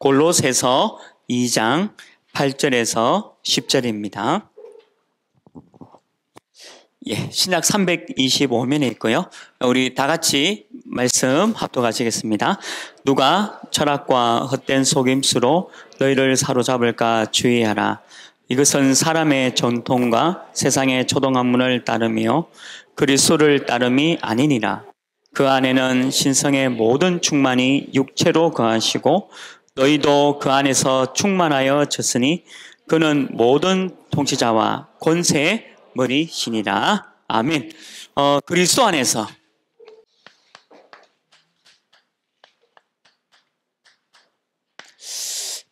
골로새서 2장 8절에서 10절입니다. 예, 신약 325면에 있고요. 우리 다 같이 말씀 합독하시겠습니다. 누가 철학과 헛된 속임수로 너희를 사로잡을까 주의하라. 이것은 사람의 전통과 세상의 초동한문을 따르며 그리스도를 따름이 아니니라. 그 안에는 신성의 모든 충만이 육체로 거하시고 너희도 그 안에서 충만하여 졌으니 그는 모든 통치자와 권세의 머리신이라. 아멘. 어, 그리스도 안에서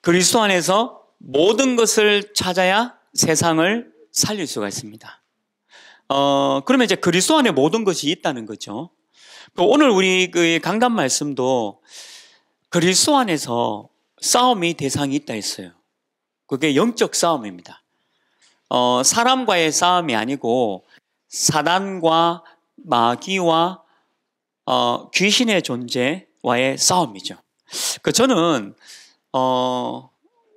그리스도 안에서 모든 것을 찾아야 세상을 살릴 수가 있습니다. 어, 그러면 이제 그리스도 안에 모든 것이 있다는 거죠. 오늘 우리 그 강단 말씀도 그리스도 안에서 싸움이 대상이 있다 했어요. 그게 영적 싸움입니다. 어, 사람과의 싸움이 아니고 사단과 마귀와 어, 귀신의 존재와의 싸움이죠. 그 저는 어,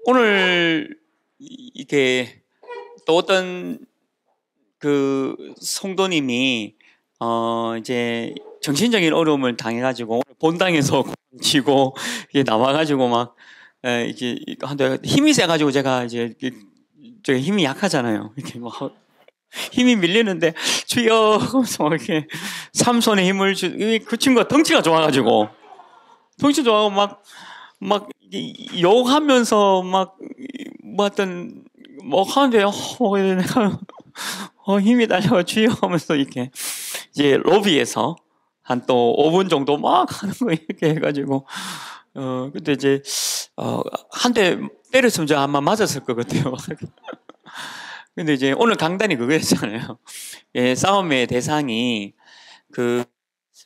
오늘 이게 또 어떤 그 성도님이 어, 이제 정신적인 어려움을 당해가지고 본당에서 지고 이게 나와가지고 막 에, 예, 이게 한데 힘이 세가지고 제가 이제 저 힘이 약하잖아요. 이렇게 뭐 힘이 밀리는데 주여 하면서 이렇게 삼손의 힘을 주. 그 친구가 덩치가 좋아가지고 덩치 좋아하고 막막 욕하면서 막뭐 하여뭐 하는데 어, 뭐 내가 어, 힘이 달려 가 주여 하면서 이렇게 이제 로비에서 한 또 5분 정도 막 하는 거 이렇게 해가지고 어, 근데 이제, 어, 한 대 때렸으면 저 아마 맞았을 것 같아요. 근데 이제 오늘 강단이 그거였잖아요. 예, 싸움의 대상이 그,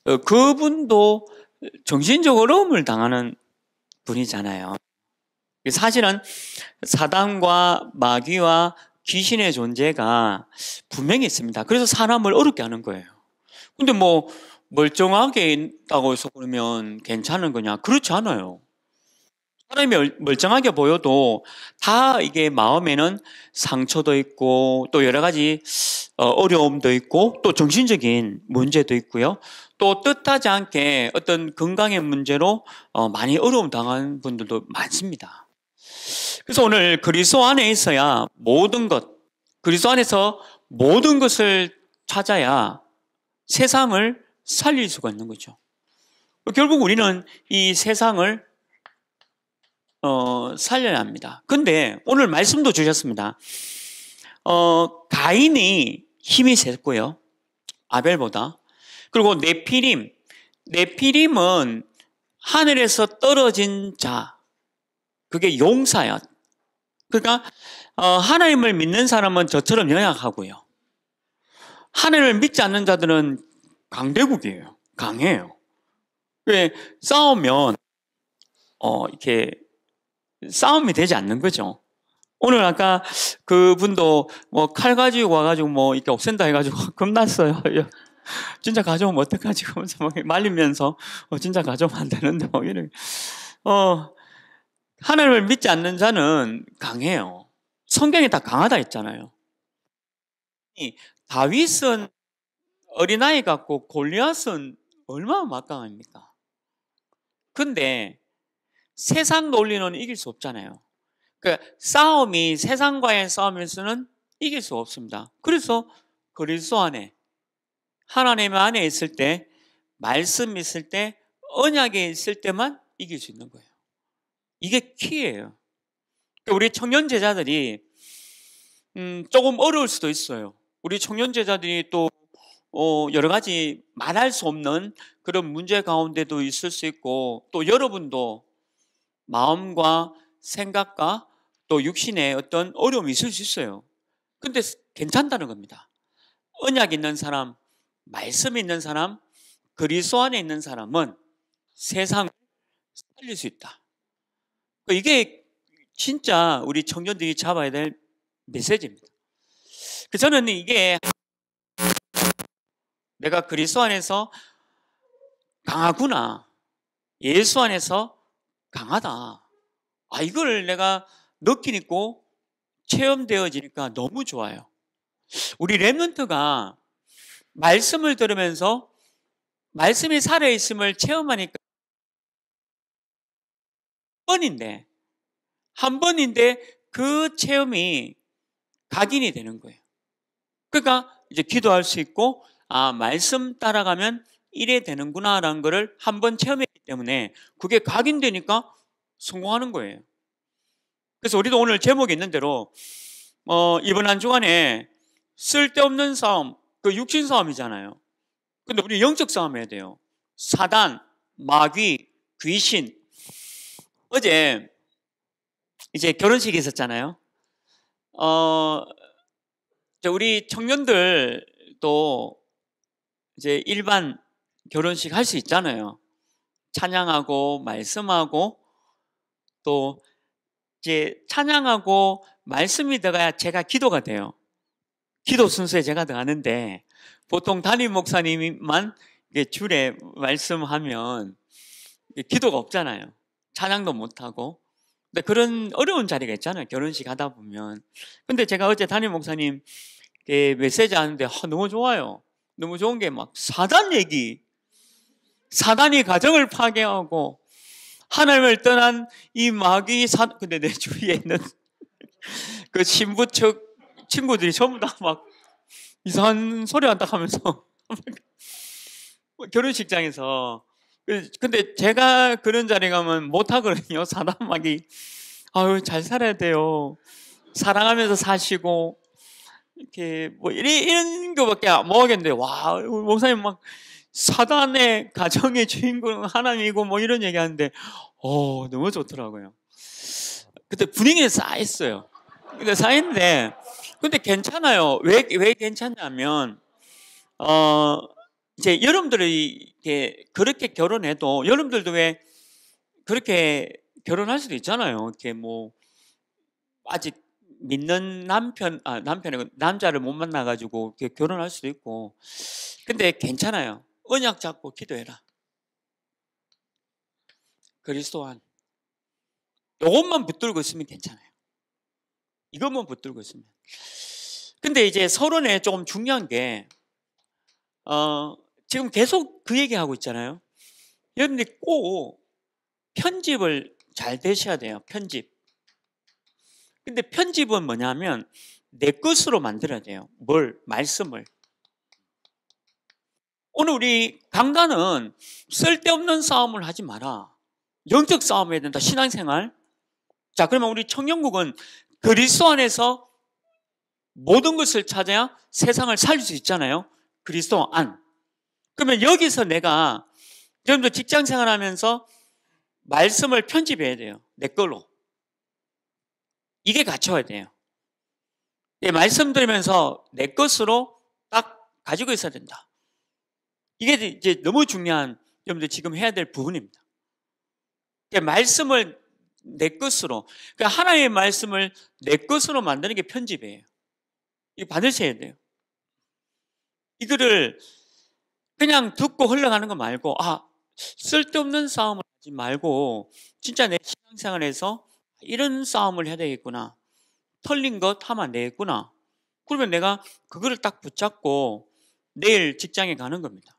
어, 그분도 정신적 어려움을 당하는 분이잖아요. 그 사실은 사단과 마귀와 귀신의 존재가 분명히 있습니다. 그래서 사람을 어렵게 하는 거예요. 근데 뭐, 멀쩡하게 있다고 해서 그러면 괜찮은 거냐? 그렇지 않아요. 사람이 멀쩡하게 보여도 다 이게 마음에는 상처도 있고 또 여러 가지 어, 어려움도 있고 또 정신적인 문제도 있고요. 또 뜻하지 않게 어떤 건강의 문제로 어, 많이 어려움 당한 분들도 많습니다. 그래서 오늘 그리스도 안에 있어야 모든 것, 그리스도 안에서 모든 것을 찾아야 세상을 살릴 수가 있는 거죠. 결국 우리는 이 세상을 어, 살려야 합니다. 근데 오늘 말씀도 주셨습니다. 어, 가인이 힘이 셌고요. 아벨보다. 그리고 네피림. 네피림은 하늘에서 떨어진 자. 그게 용사야. 그러니까 어, 하나님을 믿는 사람은 저처럼 연약하고요. 하늘을 믿지 않는 자들은 강대국이에요. 강해요. 왜 싸우면 어 이렇게 싸움이 되지 않는 거죠. 오늘 아까 그분도 뭐 칼 가지고 와가지고 뭐 이렇게 없앤다 해가지고 겁났어요. 진짜 가져오면 어떡하지? 그면서막 말리면서 어, 진짜 가져오면 안 되는데 뭐 이런 어 하나님을 믿지 않는 자는 강해요. 성경에 다 강하다 했잖아요. 다윗은 어린아이 같고 골리앗은 얼마나 막강합니까? 근데 세상 논리는 이길 수 없잖아요. 그 싸움이 세상과의 싸움에서는 이길 수 없습니다. 그래서 그리스도 안에 하나님 안에 있을 때 말씀 있을 때 언약에 있을 때만 이길 수 있는 거예요. 이게 키예요. 그 우리 청년 제자들이 음, 조금 어려울 수도 있어요. 우리 청년 제자들이 또 어, 여러 가지 말할 수 없는 그런 문제 가운데도 있을 수 있고 또 여러분도 마음과 생각과 또 육신에 어떤 어려움이 있을 수 있어요. 근데 괜찮다는 겁니다. 언약 있는 사람, 말씀 있는 사람, 그리스도 안에 있는 사람은 세상을 살릴 수 있다. 그 이게 진짜 우리 청년들이 잡아야 될 메시지입니다. 그 저는 이게 내가 그리스도 안에서 강하구나. 예수 안에서 강하다. 아 이걸 내가 느끼고 체험되어지니까 너무 좋아요. 우리 랩런트가 말씀을 들으면서 말씀이 살아있음을 체험하니까 한 번인데 한 번인데 그 체험이 각인이 되는 거예요. 그러니까 이제 기도할 수 있고 아, 말씀 따라가면 이래 되는구나라는 것을 한번 체험했기 때문에 그게 각인되니까 성공하는 거예요. 그래서 우리도 오늘 제목이 있는 대로 어, 이번 한 주간에 쓸데없는 싸움, 그 육신 싸움이잖아요. 근데 우리 영적 싸움 해야 돼요. 사단, 마귀, 귀신. 어제 이제 결혼식이 있었잖아요. 어, 우리 청년들 도 이제 일반 결혼식 할 수 있잖아요. 찬양하고 말씀하고 또 이제 찬양하고 말씀이 들어가야 제가 기도가 돼요. 기도 순서에 제가 들어가는데 보통 담임 목사님만 줄에 말씀하면 기도가 없잖아요. 찬양도 못하고. 근데 그런 어려운 자리가 있잖아요. 결혼식 하다 보면. 근데 제가 어제 담임 목사님 메시지 하는데 너무 좋아요. 너무 좋은 게 막 사단 얘기. 사단이 가정을 파괴하고 하나님을 떠난 이 마귀 사 근데 내 주위에 있는 그 신부 측 친구들이 전부 다 막 이상한 소리 한다 하면서 결혼식장에서 근데 제가 그런 자리 가면 못 하거든요. 사단 마귀 아유 잘 살아야 돼요. 사랑하면서 사시고 이렇게 뭐 이런 거밖에 못 하겠는데 와 목사님 막 사단의 가정의 주인공은 하나님이고 뭐 이런 얘기하는데 어 너무 좋더라고요. 그때 분위기는 쌓였어요. 근데 쌓인데 근데 괜찮아요. 왜 왜 괜찮냐면 어 이제 여러분들이 이렇게 그렇게 결혼해도 여러분들도 왜 그렇게 결혼할 수도 있잖아요. 이렇게 뭐 아직 믿는 남편 아남편이 남자를 못 만나 가지고 결혼할 수도 있고 근데 괜찮아요 언약 잡고 기도해라 그리스도 안 이것만 붙들고 있으면 괜찮아요 이것만 붙들고 있으면 근데 이제 서론에 조금 중요한 게 어, 지금 계속 그 얘기하고 있잖아요 여러분들이 꼭 편집을 잘 되셔야 돼요 편집 근데 편집은 뭐냐면 내 것으로 만들어져요 뭘? 말씀을. 오늘 우리 강단은 쓸데없는 싸움을 하지 마라. 영적 싸움 해야 된다. 신앙생활. 자, 그러면 우리 청년국은 그리스도 안에서 모든 것을 찾아야 세상을 살릴수 있잖아요. 그리스도 안. 그러면 여기서 내가 여러분들 직장 생활하면서 말씀을 편집해야 돼요. 내 걸로. 이게 갖춰야 돼요. 예, 말씀드리면서 내 것으로 딱 가지고 있어야 된다. 이게 이제 너무 중요한 여들 지금 해야 될 부분입니다. 예, 말씀을 내 것으로, 그러니까 하나의 말씀을 내 것으로 만드는 게 편집이에요. 이거 반드시 해야 돼요. 이거를 그냥 듣고 흘러가는 거 말고, 아, 쓸데없는 싸움을 하지 말고, 진짜 내 신앙생활에서 이런 싸움을 해야 되겠구나. 털린 것 하면 안 되겠구나. 그러면 내가 그거를 딱 붙잡고 내일 직장에 가는 겁니다.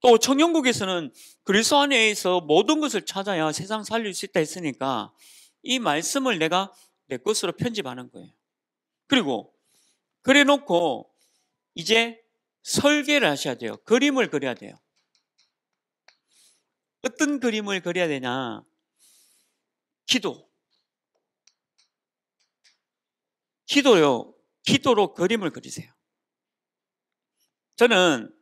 또 청년국에서는 그리스 안에서 모든 것을 찾아야 세상 살릴 수 있다 했으니까 이 말씀을 내가 내 것으로 편집하는 거예요. 그리고 그래 놓고 이제 설계를 하셔야 돼요. 그림을 그려야 돼요. 어떤 그림을 그려야 되냐? 기도. 기도요. 기도로 그림을 그리세요. 저는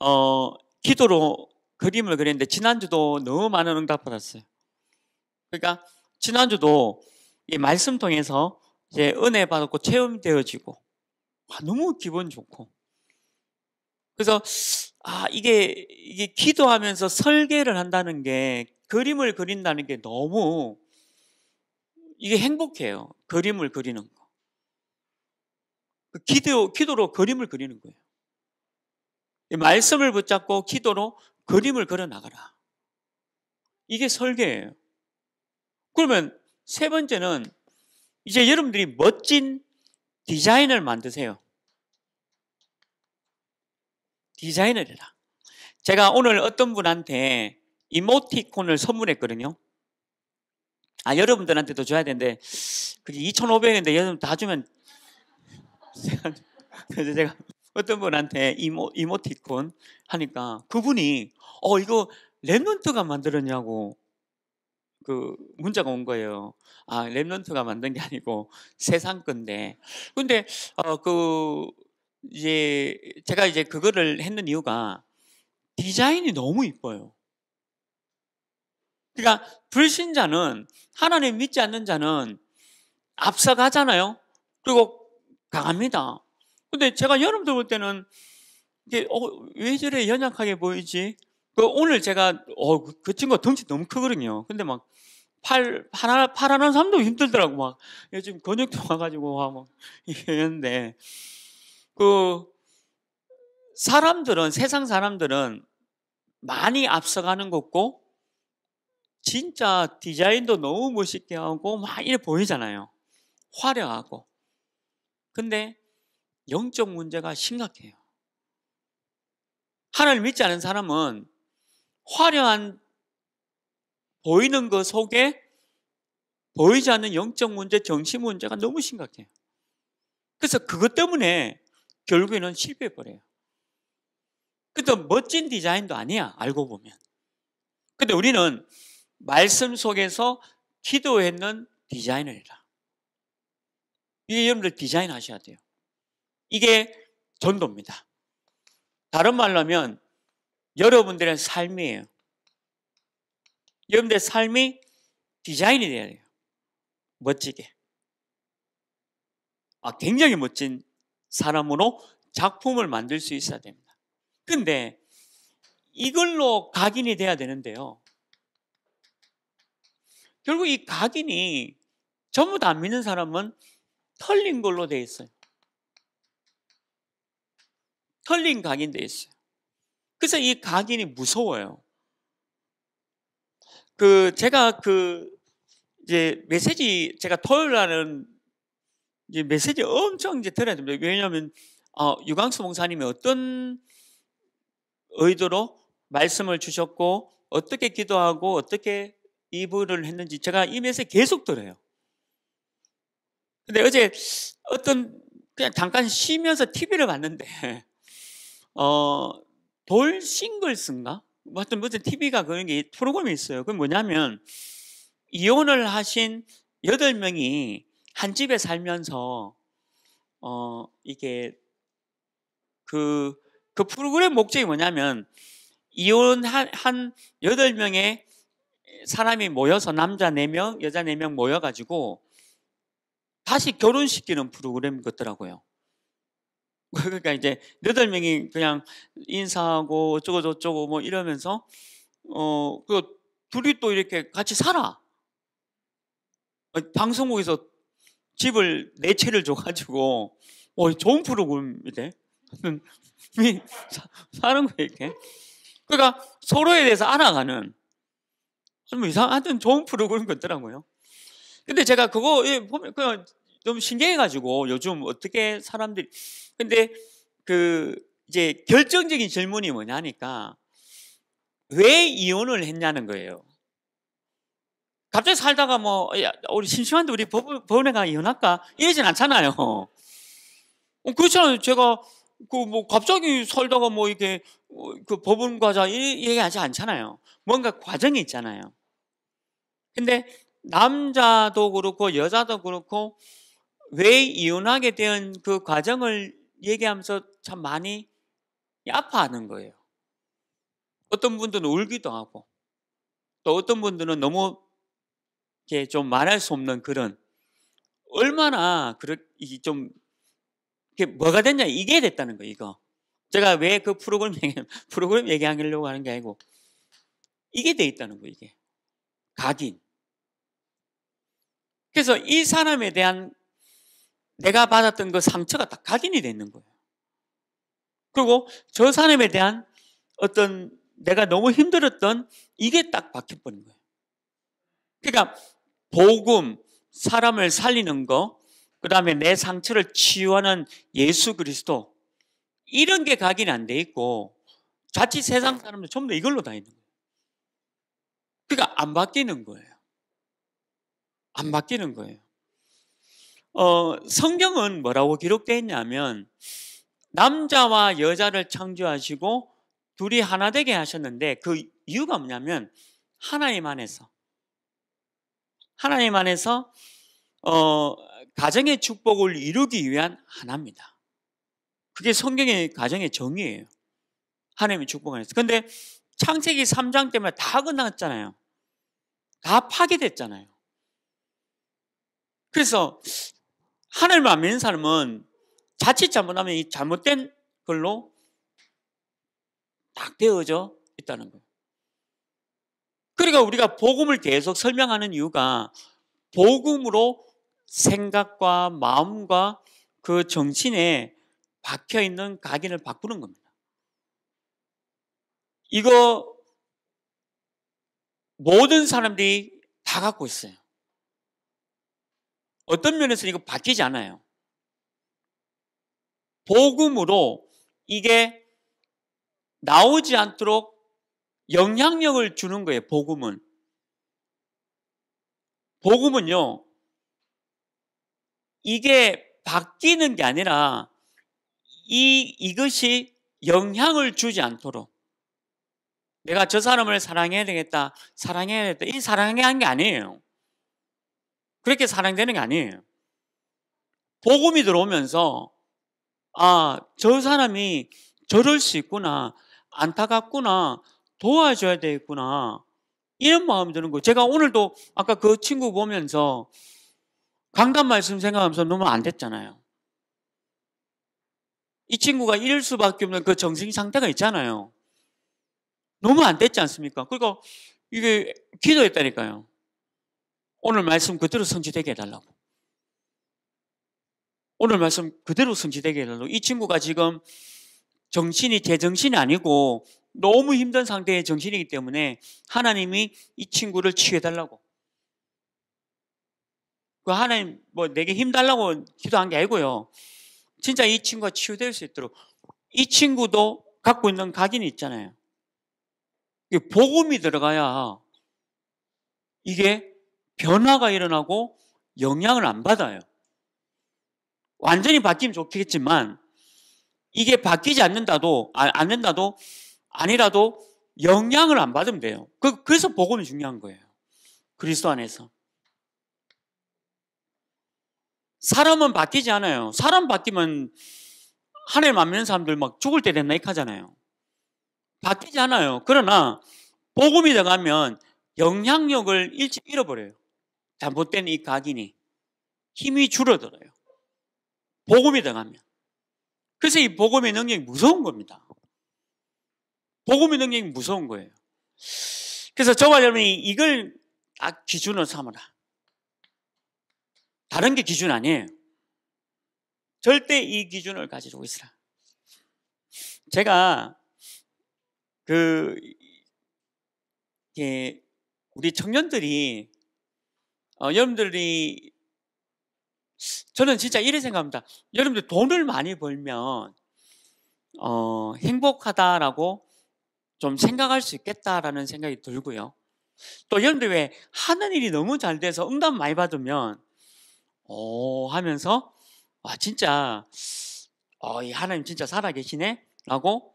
어, 기도로 그림을 그리는데 지난주도 너무 많은 응답 받았어요. 그러니까 지난주도 이 말씀 통해서 이제 은혜 받았고 체험되어지고 와, 아, 너무 기분 좋고 그래서 아 이게 이게 기도하면서 설계를 한다는 게 그림을 그린다는 게 너무 이게 행복해요. 그림을 그리는 거. 그 기도, 기도로 그림을 그리는 거예요. 말씀을 붙잡고 기도로 그림을 그려 나가라. 이게 설계예요. 그러면 세 번째는 이제 여러분들이 멋진 디자인을 만드세요. 디자인을 해라. 제가 오늘 어떤 분한테 이모티콘을 선물했거든요. 아, 여러분들한테도 줘야 되는데, 그게 2,500원인데, 여러분 다 주면, 그래서 제가 어떤 분한테 이모, 이모티콘 하니까 그분이, 어, 이거 랩런트가 만들었냐고, 그, 문자가 온 거예요. 아, 랩런트가 만든 게 아니고 세상 건데. 근데, 어, 그, 이제, 제가 이제 그거를 했는 이유가 디자인이 너무 이뻐요. 그러니까 불신자는 하나님 믿지 않는 자는 앞서가잖아요. 그리고 강합니다. 근데 제가 여러분들 볼 때는 이게 어, 왜 저래 연약하게 보이지? 그 오늘 제가 어, 그, 그 친구 덩치 너무 크거든요. 근데 막 팔, 팔, 팔 하는 사람도 힘들더라고. 막 요즘 근육통 와가지고 막 이랬는데 그 사람들은 세상 사람들은 많이 앞서가는 것고 진짜 디자인도 너무 멋있게 하고 막 이래 보이잖아요. 화려하고. 근데 영적 문제가 심각해요. 하나님 믿지 않은 사람은 화려한 보이는 것 속에 보이지 않는 영적 문제, 정신 문제가 너무 심각해요. 그래서 그것 때문에 결국에는 실패해버려요. 그래 멋진 디자인도 아니야, 알고 보면. 근데 우리는 말씀 속에서 기도했는 디자이너이라. 이게 여러분들 디자인 하셔야 돼요. 이게 전도입니다. 다른 말로 하면 여러분들의 삶이에요. 여러분들의 삶이 디자인이 돼야 돼요. 멋지게. 아, 굉장히 멋진 사람으로 작품을 만들 수 있어야 됩니다. 근데 이걸로 각인이 돼야 되는데요. 결국 이 각인이 전부 다 믿는 사람은 털린 걸로 돼 있어요. 털린 각인 돼 있어요. 그래서 이 각인이 무서워요. 그 제가 그 이제 메시지 제가 토요일 날은 이제 메시지 엄청 이제 들어야 됩니다. 왜냐하면 어, 유광수 목사님이 어떤 의도로 말씀을 주셨고 어떻게 기도하고 어떻게 이불을 했는지 제가 이 메시지 계속 들어요. 근데 어제 어떤 그냥 잠깐 쉬면서 TV를 봤는데 어, 돌 싱글스인가? 뭐 하여튼 무슨 TV가 그런 게 프로그램이 있어요. 그게 뭐냐면 이혼을 하신 여덟 명이 한 집에 살면서 어 이게 그그 그 프로그램 목적이 뭐냐면 이혼한 한 여덟 명의 사람이 모여서 남자 4명, 여자 4명 모여가지고 다시 결혼시키는 프로그램 같더라고요. 그러니까 이제 8명이 그냥 인사하고 어쩌고저쩌고 뭐 이러면서 어, 그 둘이 또 이렇게 같이 살아. 방송국에서 집을 네 채를 줘가지고 어, 좋은 프로그램이래. 사는 거 이렇게. 그러니까 서로에 대해서 알아가는 좀 이상하던 좋은 프로그램 같더라고요. 근데 제가 그거 예, 보면 그냥 좀 신기해가지고 요즘 어떻게 사람들이 근데 그 이제 결정적인 질문이 뭐냐니까 왜 이혼을 했냐는 거예요. 갑자기 살다가 뭐 야, 우리 심심한데 우리 법원에가 이혼할까 이러진 않잖아요. 어, 그렇잖아요. 제가 그 뭐 갑자기 살다가 뭐 이렇게 어, 그 법원 과자 얘기하지 않잖아요. 뭔가 과정이 있잖아요. 근데 남자도 그렇고 여자도 그렇고 왜 이혼하게 된 그 과정을 얘기하면서 참 많이 아파하는 거예요. 어떤 분들은 울기도 하고 또 어떤 분들은 너무 이렇게 좀 말할 수 없는 그런 얼마나 그좀 이렇게 뭐가 됐냐 이게 됐다는 거 이거. 제가 왜 그 프로그램 얘기 프로그램 얘기하려고 하는 게 아니고 이게 돼 있다는 거 이게. 각인. 그래서 이 사람에 대한 내가 받았던 그 상처가 다 각인이 되는 거예요. 그리고 저 사람에 대한 어떤 내가 너무 힘들었던 이게 딱 박혀버린 거예요. 그러니까 복음, 사람을 살리는 거, 그 다음에 내 상처를 치유하는 예수 그리스도 이런 게 각인 안돼 있고 자칫 세상 사람들 전부 이걸로 다 있는 거예요. 그러니까 안 바뀌는 거예요. 안 네. 바뀌는 거예요. 어, 성경은 뭐라고 기록되어 있냐면 남자와 여자를 창조하시고 둘이 하나 되게 하셨는데 그 이유가 뭐냐면 하나님 안에서 하나님 안에서 어, 가정의 축복을 이루기 위한 하나입니다. 그게 성경의 가정의 정의예요. 하나님의 축복 안에서. 근데 창세기 3장 때문에 다 끝났잖아요. 다 파괴됐잖아요. 그래서 하늘만 맨 사람은 자칫 잘못하면 이 잘못된 걸로 딱 되어져 있다는 거예요. 그러니까 우리가 복음을 계속 설명하는 이유가 복음으로 생각과 마음과 그 정신에 박혀 있는 각인을 바꾸는 겁니다. 이거 모든 사람들이 다 갖고 있어요. 어떤 면에서는 이거 바뀌지 않아요. 복음으로 이게 나오지 않도록 영향력을 주는 거예요, 복음은. 복음은요, 이게 바뀌는 게 아니라 이, 이것이 영향을 주지 않도록. 내가 저 사람을 사랑해야 되겠다, 사랑해야 되겠다. 이 사랑해야 게 아니에요. 그렇게 사랑되는 게 아니에요. 복음이 들어오면서, 아, 저 사람이 저럴 수 있구나, 안타깝구나, 도와줘야 되겠구나. 이런 마음이 드는 거예요. 제가 오늘도 아까 그 친구 보면서 강단 말씀 생각하면서 너무 안 됐잖아요. 이 친구가 이럴 수밖에 없는 그 정신 상태가 있잖아요. 너무 안 됐지 않습니까? 그러니까 이게 기도했다니까요. 오늘 말씀 그대로 성취되게 해달라고. 오늘 말씀 그대로 성취되게 해달라고. 이 친구가 지금 정신이 제정신이 아니고 너무 힘든 상태의 정신이기 때문에 하나님이 이 친구를 치유해달라고. 그 하나님 뭐 내게 힘 달라고 기도한 게 아니고요. 진짜 이 친구가 치유될 수 있도록 이 친구도 갖고 있는 각인이 있잖아요. 복음이 들어가야 이게 변화가 일어나고 영향을 안 받아요. 완전히 바뀌면 좋겠지만 이게 바뀌지 않는다도 아, 는다도 아니라도 영향을 안 받으면 돼요. 그, 그래서 복음이 중요한 거예요. 그리스도 안에서. 사람은 바뀌지 않아요. 사람 바뀌면 하늘 만미는 사람들 막 죽을 때 됐나 이하잖아요 바뀌지 않아요. 그러나 복음이 들어가면 영향력을 일찍 잃어버려요. 잘못된 이 각인이 힘이 줄어들어요. 복음이 들어가면. 그래서 이 복음의 능력이 무서운 겁니다. 복음의 능력이 무서운 거예요. 그래서 저와 여러분이 이걸 딱 기준으로 삼아라. 다른 게 기준 아니에요. 절대 이 기준을 가지고 있으라. 제가 그 예, 우리 청년들이 어, 여러분들이 저는 진짜 이래 생각합니다. 여러분들 돈을 많이 벌면 어, 행복하다라고 좀 생각할 수 있겠다라는 생각이 들고요. 또 여러분들 왜 하는 일이 너무 잘 돼서 응답 많이 받으면 오 어, 하면서 와 진짜 어, 이 하나님 진짜 살아계시네라고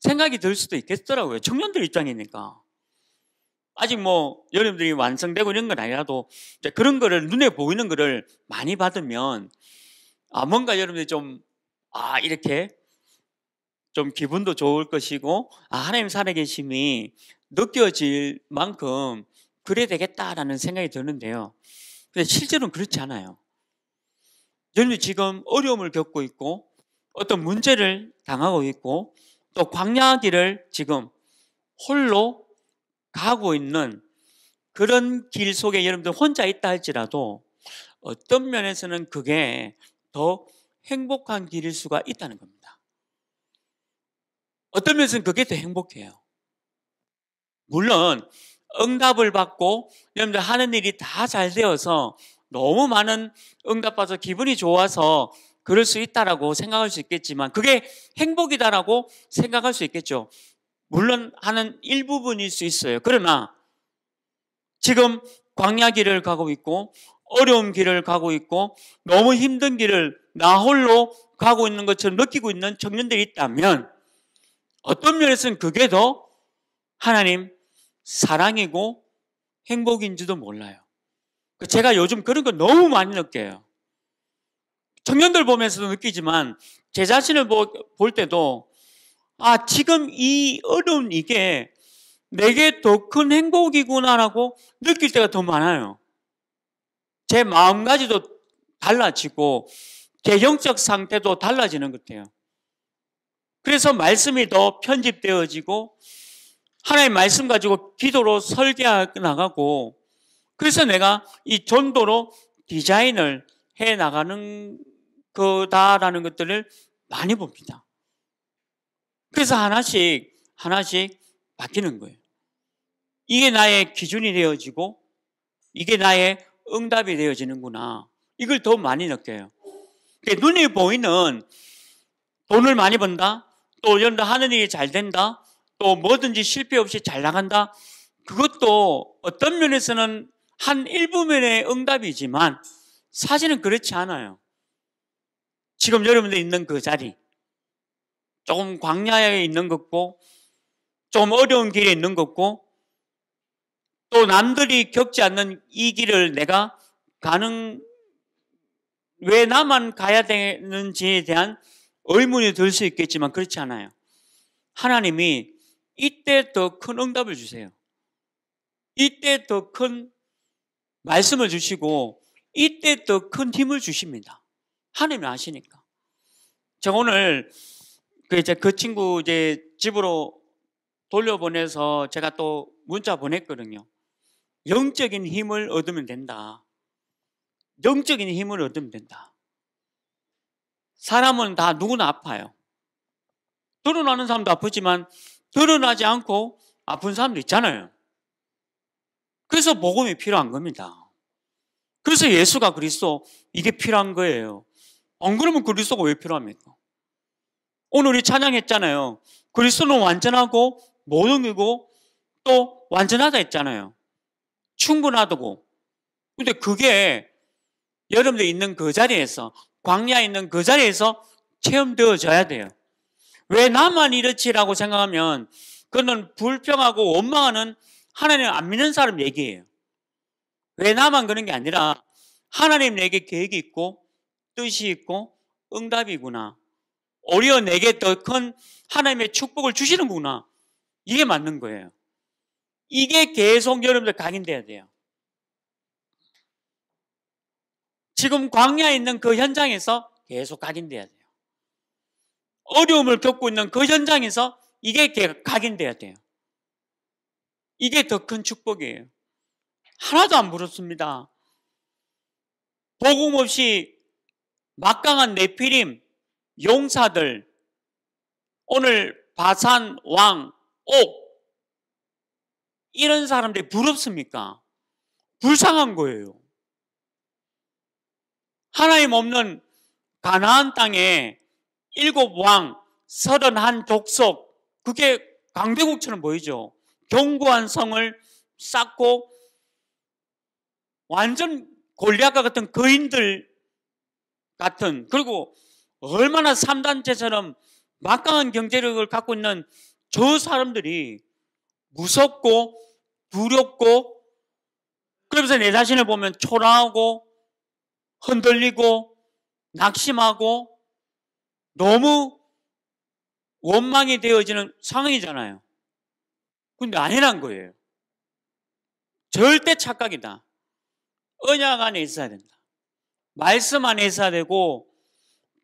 생각이 들 수도 있겠더라고요. 청년들 입장이니까. 아직 뭐 여러분들이 완성되고 이런 건 아니라도 그런 거를 눈에 보이는 거를 많이 받으면 아 뭔가 여러분들이 좀아 이렇게 좀 기분도 좋을 것이고 아 하나님 살아계심이 느껴질 만큼 그래 되겠다라는 생각이 드는데요. 근데 실제로는 그렇지 않아요. 여러분이 지금 어려움을 겪고 있고 어떤 문제를 당하고 있고 또 광야길을 지금 홀로 가고 있는 그런 길 속에 여러분들 혼자 있다 할지라도 어떤 면에서는 그게 더 행복한 길일 수가 있다는 겁니다. 어떤 면에서는 그게 더 행복해요. 물론 응답을 받고 여러분들 하는 일이 다 잘 되어서 너무 많은 응답 받아서 기분이 좋아서 그럴 수 있다라고 생각할 수 있겠지만 그게 행복이다라고 생각할 수 있겠죠. 물론 하는 일부분일 수 있어요. 그러나 지금 광야 길을 가고 있고 어려운 길을 가고 있고 너무 힘든 길을 나 홀로 가고 있는 것처럼 느끼고 있는 청년들이 있다면 어떤 면에서는 그게 더 하나님 사랑이고 행복인지도 몰라요. 제가 요즘 그런 거 너무 많이 느껴요. 청년들 보면서도 느끼지만 제 자신을 보, 볼 때도 아, 지금 이 어려운 이게 내게 더 큰 행복이구나라고 느낄 때가 더 많아요. 제마음가지도 달라지고 제 영적 상태도 달라지는 것 같아요. 그래서 말씀이 더 편집되어지고 하나의 말씀 가지고 기도로 설계하고 나가고 그래서 내가 이 전도로 디자인을 해 나가는 그다라는 것들을 많이 봅니다. 그래서 하나씩 하나씩 바뀌는 거예요. 이게 나의 기준이 되어지고 이게 나의 응답이 되어지는구나. 이걸 더 많이 느껴요. 그러니까 눈에 보이는 돈을 많이 번다, 또연도 하는 일이 잘 된다, 또 뭐든지 실패 없이 잘 나간다. 그것도 어떤 면에서는 한 일부면의 응답이지만 사실은 그렇지 않아요. 지금 여러분들 있는 그 자리, 조금 광야에 있는 것고, 좀 어려운 길에 있는 것고, 또 남들이 겪지 않는 이 길을 내가 가는, 왜 나만 가야 되는지에 대한 의문이 들 수 있겠지만 그렇지 않아요. 하나님이 이때 더 큰 응답을 주세요. 이때 더 큰 말씀을 주시고, 이때 더 큰 힘을 주십니다. 하나님이 아시니까. 제가 오늘 그 이제 그 친구 이제 집으로 돌려보내서 제가 또 문자 보냈거든요. 영적인 힘을 얻으면 된다. 영적인 힘을 얻으면 된다. 사람은 다 누구나 아파요. 드러나는 사람도 아프지만 드러나지 않고 아픈 사람도 있잖아요. 그래서 복음이 필요한 겁니다. 그래서 예수가 그리스도 이게 필요한 거예요. 안 그러면 그리스도가 왜 필요합니까? 오늘 우리 찬양했잖아요. 그리스도는 완전하고 모든 이고 또 완전하다 했잖아요. 충분하다고. 근데 그게 여러분들 있는 그 자리에서 광야에 있는 그 자리에서 체험되어져야 돼요. 왜 나만 이렇지라고 생각하면 그는 불평하고 원망하는 하나님 안 믿는 사람 얘기예요. 왜 나만 그런 게 아니라 하나님 내게 계획이 있고 뜻이 있고 응답이구나. 오히려 내게 더 큰 하나님의 축복을 주시는구나. 이게 맞는 거예요. 이게 계속 여러분들 각인돼야 돼요. 지금 광야에 있는 그 현장에서 계속 각인돼야 돼요. 어려움을 겪고 있는 그 현장에서 이게 각인돼야 돼요. 이게 더 큰 축복이에요. 하나도 안 부럽습니다. 복음 없이 막강한 네피림, 용사들, 오늘 바산 왕, 옥 이런 사람들이 부럽습니까? 불쌍한 거예요. 하나님 없는 가나안 땅에 일곱 왕, 서른한 족속 그게 강대국처럼 보이죠. 견고한 성을 쌓고 완전 골리앗과 같은 거인들 같은 그리고 얼마나 3단체처럼 막강한 경제력을 갖고 있는 저 사람들이 무섭고 두렵고 그러면서 내 자신을 보면 초라하고 흔들리고 낙심하고 너무 원망이 되어지는 상황이잖아요. 근데 아니란 거예요. 절대 착각이다. 언약 안에 있어야 된다. 말씀 안에 있어야 되고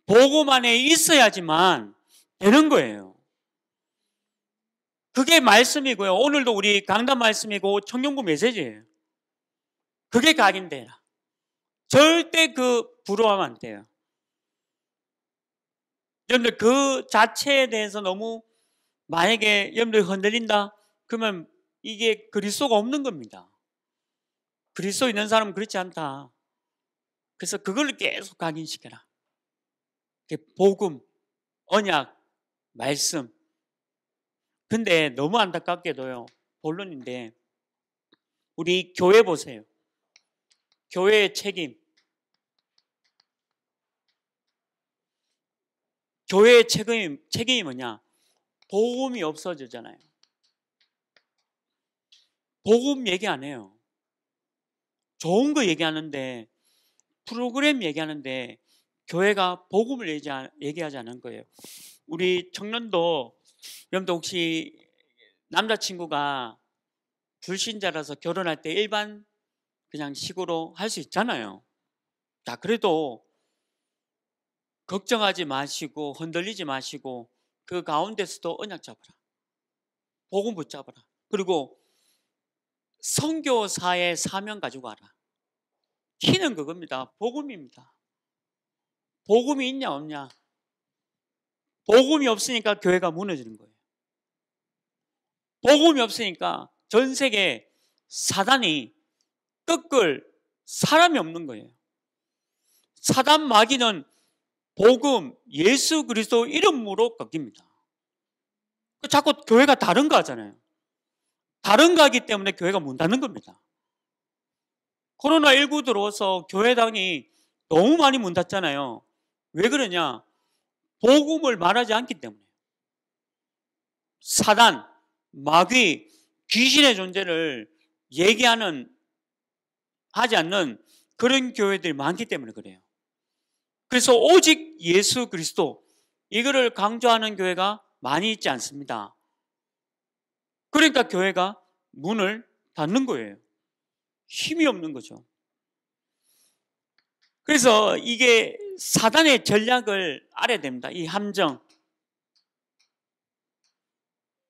복음 안에 있어야지만 되는 거예요. 그게 말씀이고요. 오늘도 우리 강단 말씀이고 청년구 메시지예요. 그게 각인데라. 그 절대 그 부러워하면 안 돼요. 여러분들 그 자체에 대해서 너무 만약에 여러분들 흔들린다 그러면 이게 그리스도가 없는 겁니다. 그리스도 있는 사람은 그렇지 않다. 그래서 그걸 계속 각인시켜라. 복음, 언약, 말씀. 근데 너무 안타깝게도요, 본론인데, 우리 교회 보세요. 교회의 책임. 교회의 책임, 책임이 뭐냐? 복음이 없어지잖아요. 복음 얘기 안 해요. 좋은 거 얘기하는데 프로그램 얘기하는데 교회가 복음을 얘기하지 않은 거예요. 우리 청년도 여러분도 혹시 남자친구가 불신자라서 결혼할 때 일반 그냥 식으로 할 수 있잖아요. 자, 그래도 걱정하지 마시고 흔들리지 마시고 그 가운데서도 언약 잡아라. 복음 붙잡아라. 그리고 성교사의 사명 가지고 와라. 키는 그겁니다. 복음입니다. 복음이 있냐 없냐. 복음이 없으니까 교회가 무너지는 거예요. 복음이 없으니까 전 세계 사단이 꺾을 사람이 없는 거예요. 사단 마귀는 복음 예수 그리스도 이름으로 꺾입니다. 그 자꾸 교회가 다른 거 하잖아요. 다른 거 하기 때문에 교회가 문 닫는 겁니다. 코로나19 들어서 교회당이 너무 많이 문 닫잖아요. 왜 그러냐? 복음을 말하지 않기 때문에. 사단, 마귀, 귀신의 존재를 얘기하는, 하지 않는 그런 교회들이 많기 때문에 그래요. 그래서 오직 예수 그리스도, 이거를 강조하는 교회가 많이 있지 않습니다. 그러니까 교회가 문을 닫는 거예요. 힘이 없는 거죠. 그래서 이게 사단의 전략을 알아야 됩니다. 이 함정.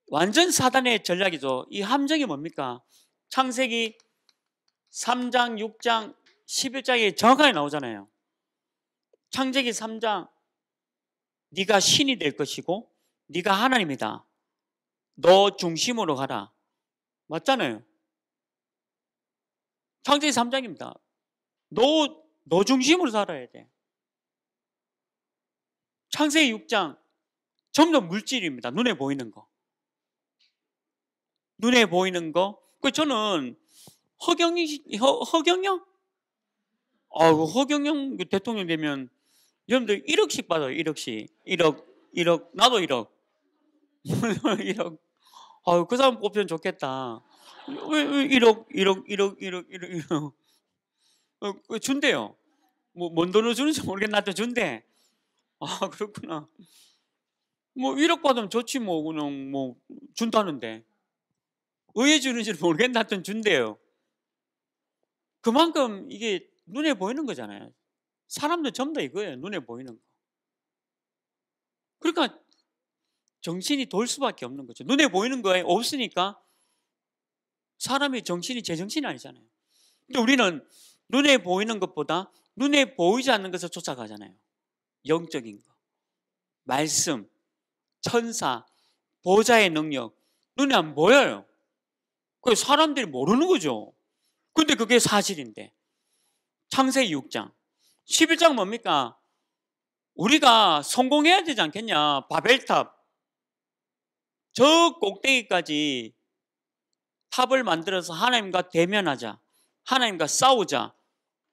완전 사단의 전략이죠. 이 함정이 뭡니까? 창세기 3장, 6장, 11장에 정확하게 나오잖아요. 창세기 3장 네가 신이 될 것이고 네가 하나님이다. 너 중심으로 가라. 맞잖아요. 창세기 3장입니다. 너, 너 중심으로 살아야 돼. 창세기 6장, 점점 물질입니다. 눈에 보이는 거. 눈에 보이는 거. 그 저는 허경이, 허, 허경영? 아, 그 허경영 대통령 되면 여러분들 1억씩 받아요. 1억씩. 1억, 1억, 나도 1억. 1억. 아유, 그 사람 뽑히면 좋겠다. 왜, 왜 1억, 1억, 1억, 1억, 1억, 1억. 어, 준대요. 뭐, 뭔돈을 주는지 모르겠나또 준대. 아, 그렇구나. 뭐, 1억 받으면 좋지, 뭐, 그냥, 뭐, 준다는데. 왜 주는지 모르겠나또 준대요. 그만큼 이게 눈에 보이는 거잖아요. 사람도 전부 다 이거예요. 눈에 보이는 거. 그러니까 정신이 돌 수밖에 없는 거죠. 눈에 보이는 거에 없으니까 사람의 정신이 제정신이 아니잖아요. 근데 우리는 눈에 보이는 것보다 눈에 보이지 않는 것을 쫓아가잖아요. 영적인 거. 말씀, 천사, 보좌의 능력. 눈에 안 보여요. 그 사람들이 모르는 거죠. 근데 그게 사실인데. 창세 6장. 11장 뭡니까? 우리가 성공해야 되지 않겠냐. 바벨탑. 저 꼭대기까지 탑을 만들어서 하나님과 대면하자. 하나님과 싸우자.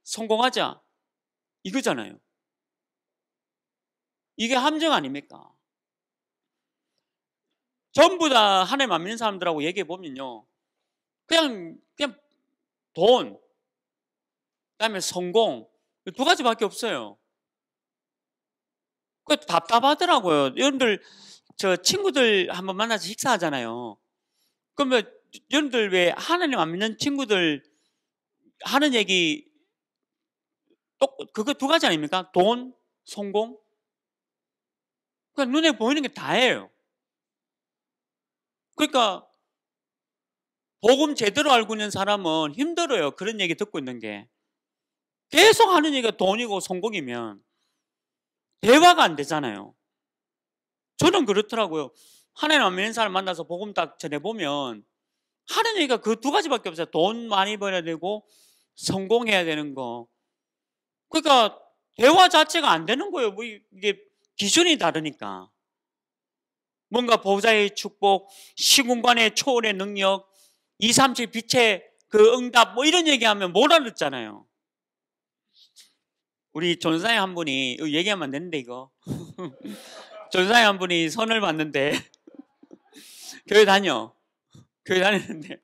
성공하자. 이거잖아요. 이게 함정 아닙니까? 전부 다 하나님 안 믿는 사람들하고 얘기해 보면요. 그냥, 그냥 돈, 그 다음에 성공, 두 가지밖에 없어요. 그 답답하더라고요. 여러분들, 저 친구들 한번 만나서 식사하잖아요. 그러면 여러분들 왜 하나님 안 믿는 친구들 하는 얘기 똑 그거 두 가지 아닙니까? 돈, 성공. 그러니까 눈에 보이는 게 다예요. 그러니까 복음 제대로 알고 있는 사람은 힘들어요. 그런 얘기 듣고 있는 게. 계속 하는 얘기가 돈이고 성공이면 대화가 안 되잖아요. 저는 그렇더라고요. 하나님 안 믿는 사람 만나서 복음 딱 전해보면 하는 얘기가 그 두 가지밖에 없어요. 돈 많이 벌어야 되고 성공해야 되는 거. 그러니까 대화 자체가 안 되는 거예요. 뭐 이게 기준이 다르니까. 뭔가 보좌의 축복, 시공간의 초월의 능력, 2, 3, 7 빛의 그 응답 뭐 이런 얘기하면 못 알았잖아요. 우리 전사의한 분이 얘기하면 안 되는데 이거. 전사의한 분이 선을 봤는데 교회 다녀. 교회 다니는데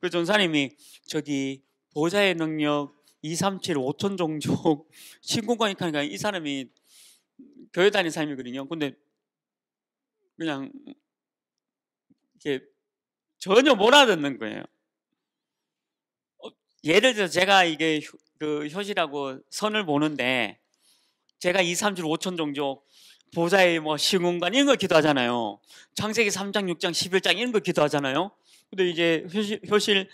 그 전사님이 저기 보좌의 능력 237 5천 종족 신공간이 하니까 이 사람이 교회 다니는 사람이거든요. 근데 그냥 이게 전혀 몰아듣는 거예요. 어, 예를 들어 제가 이게 그 효시라고 선을 보는데 제가 2, 3, 7, 5천 종족 보좌의 뭐신공간 이런 걸 기도하잖아요. 창세기 3장, 6장, 11장 이런 걸 기도하잖아요. 근데 이제 현실 효실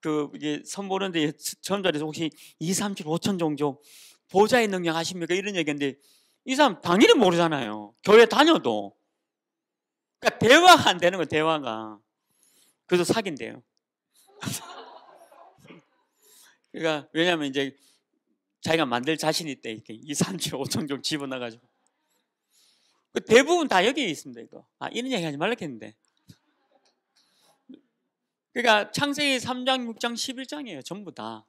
그 이게 선보는데 처음 자리에서 혹시 2, 3, 7, 5천 종족 보좌의 능력 하십니까? 이런 얘기인데 이 사람 당연히 모르잖아요. 교회 다녀도. 그러니까 대화가 안 되는 거예요, 대화가. 그래서 사귄대요. 그러니까 왜냐하면 이제 자기가 만들 자신 있다 이렇게 2, 3, 7, 5천 종 집어넣어가지고 그 대부분 다 여기에 있습니다 이거 아 이런 얘기 하지 말라 했는데 그러니까 창세기 3장, 6장, 11장이에요. 전부 다.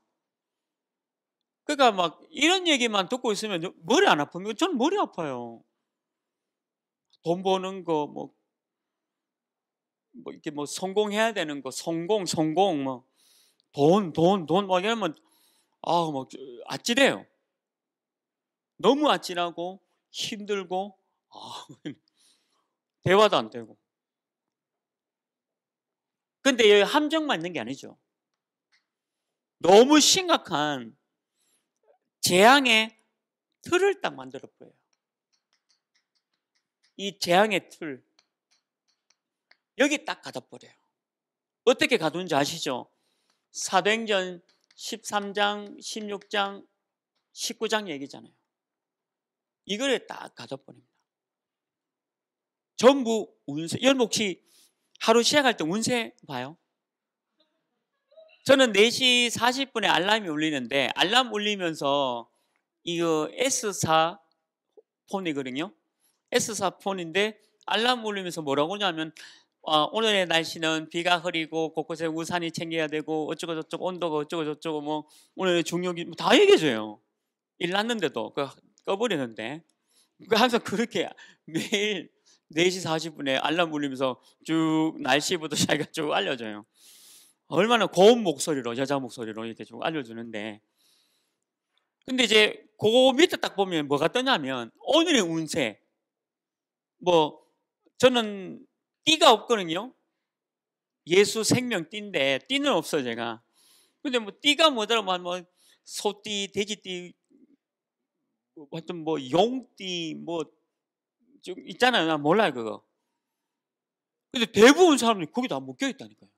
그러니까 막 이런 얘기만 듣고 있으면 머리 안 아픈 거, 전 머리 아파요. 돈 버는 거, 뭐, 뭐 이렇게 뭐 성공해야 되는 거, 성공, 성공, 뭐 돈, 돈, 돈, 막 이러면 아, 막 아찔해요. 너무 아찔하고 힘들고 아, 대화도 안 되고. 근데 여기 함정만 있는 게 아니죠. 너무 심각한 재앙의 틀을 딱 만들어 보여요. 이 재앙의 틀. 여기 딱 가둬버려요. 어떻게 가둔지 아시죠? 사도행전 13장, 16장, 19장 얘기잖아요. 이걸딱가둬버립니다 전부 운세. 여러분 혹시 하루 시작할 때 운세 봐요. 저는 4시 40분에 알람이 울리는데 알람 울리면서 이거 S4 폰이거든요. S4 폰인데 알람 울리면서 뭐라고 하냐면 어, 오늘의 날씨는 비가 흐리고 곳곳에 우산이 챙겨야 되고 어쩌고 저쩌고 온도가 어쩌고 저쩌고 뭐 오늘의 중력이 뭐다 얘기해줘요. 일 났는데도 그, 꺼버리는데 그 항상 그렇게 매일 4시 40분에 알람 울리면서 쭉 날씨부터 자기가 쭉 알려줘요. 얼마나 고운 목소리로 여자 목소리로 이렇게 쭉 알려주는데 근데 이제 그 밑에 딱 보면 뭐가 떠냐면 오늘의 운세 뭐 저는 띠가 없거든요. 예수 생명 띠인데 띠는 없어 제가. 근데 뭐 띠가 뭐더라 뭐 소띠 돼지띠 뭐 하여튼 뭐 용띠 뭐좀 있잖아요. 난 몰라요, 그거. 근데 대부분 사람들이 거기 다 묶여 있다니까요.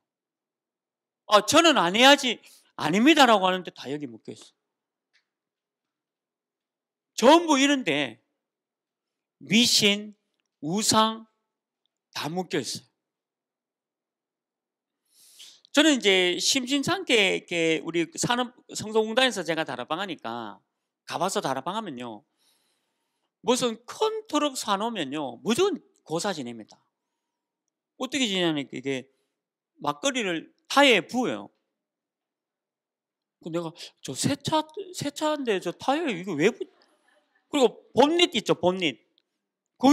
아, 저는 안 해야지. 아닙니다라고 하는데 다 여기 묶여 있어. 전부 이런데 미신, 우상 다 묶여 있어요. 저는 이제 심심찮게 신 우리 산업 성소공단에서 제가 다락방 하니까 가봐서 다락방 하면요. 무슨 큰 트럭 사놓으면요. 무조건 고사 지냅니다. 어떻게 지내냐니까 이게 막걸리를 타이에 부어요. 내가 저 새 차, 새 차인데 저 타이어 이거 왜 부... 그리고 봄닛 있죠, 봄닛그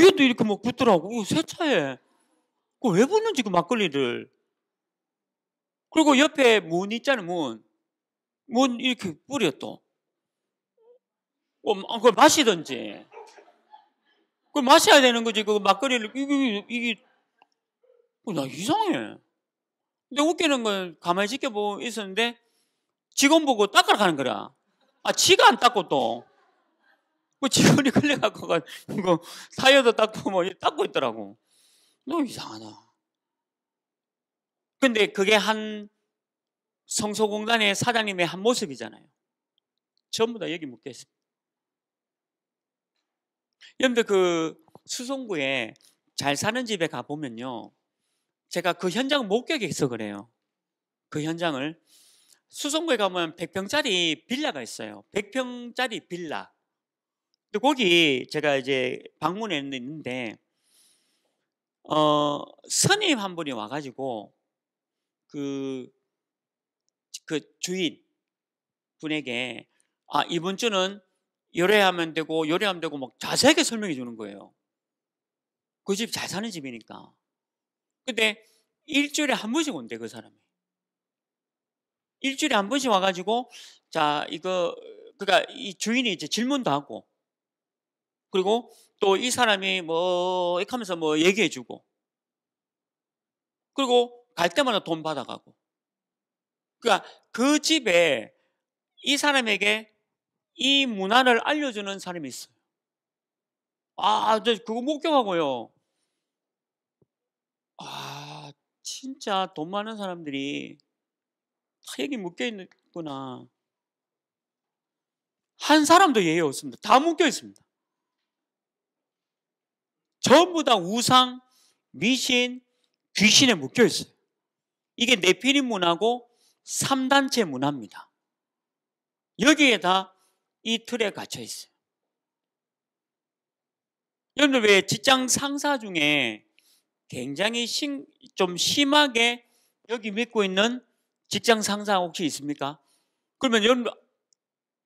위에도 이렇게 막 뭐 붙더라고. 이거 그 새 차에. 그 왜 붙는지 그 막걸리를. 그리고 옆에 문있잖아 문. 문 이렇게 뿌려 또. 뭐, 어, 뭐, 그걸 마시든지. 그걸 마셔야 되는 거지. 그 막걸리를, 이게, 이게, 어, 나 이상해. 근데 웃기는 건 가만히 지켜보고 있었는데 직원 보고 닦으러 가는 거라. 아, 지가 안 닦고 또. 그 직원이 걸려갖고 가지고 타이어도 닦고 뭐 닦고 있더라고. 너무 이상하다. 근데 그게 한 성소공단의 사장님의 한 모습이잖아요. 전부 다 여기 묶여있습니다. 그런데 그 수송구에 잘 사는 집에 가보면요. 제가 그 현장 목격해서 그래요. 그 현장을. 수송구에 가면 100평짜리 빌라가 있어요. 100평짜리 빌라. 근데 거기 제가 이제 방문했는데, 어, 선임 한 분이 와가지고, 그, 그 주인 분에게, 아, 이번 주는 열애하면 되고 요리하면 되고 막 자세하게 설명해 주는 거예요. 그 집 잘 사는 집이니까. 근데 일주일에 한 번씩 온대 그 사람이. 일주일에 한 번씩 와가지고 자 이거 그러니까 이 주인이 이제 질문도 하고 그리고 또 이 사람이 뭐 이렇게 하면서 뭐 얘기해주고 그리고 갈 때마다 돈 받아가고 그러니까 그 집에 이 사람에게 이 문화를 알려주는 사람이 있어요. 아, 저 그거 목격하고요. 아, 진짜 돈 많은 사람들이 다 여기 묶여 있구나. 한 사람도 예외 없습니다. 다 묶여 있습니다. 전부 다 우상, 미신, 귀신에 묶여 있어요. 이게 네피림 문화고 3단체 문화입니다. 여기에 다이 틀에 갇혀 있어요. 여러분들 왜 직장 상사 중에 굉장히 심, 좀 심하게 여기 믿고 있는 직장 상사 혹시 있습니까? 그러면 여러분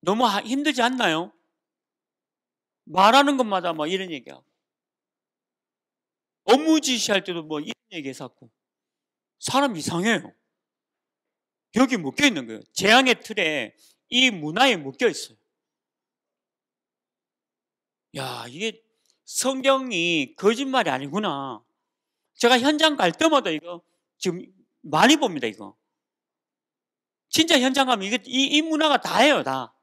너무 힘들지 않나요? 말하는 것마다 뭐 이런 얘기하고 업무 지시할 때도 뭐 이런 얘기했었고 사람 이상해요. 여기 묶여 있는 거예요. 재앙의 틀에 이 문화에 묶여 있어요. 야, 이게 성경이 거짓말이 아니구나. 제가 현장 갈 때마다 이거 지금 많이 봅니다, 이거. 진짜 현장 가면 이게, 이, 이 문화가 다예요, 다.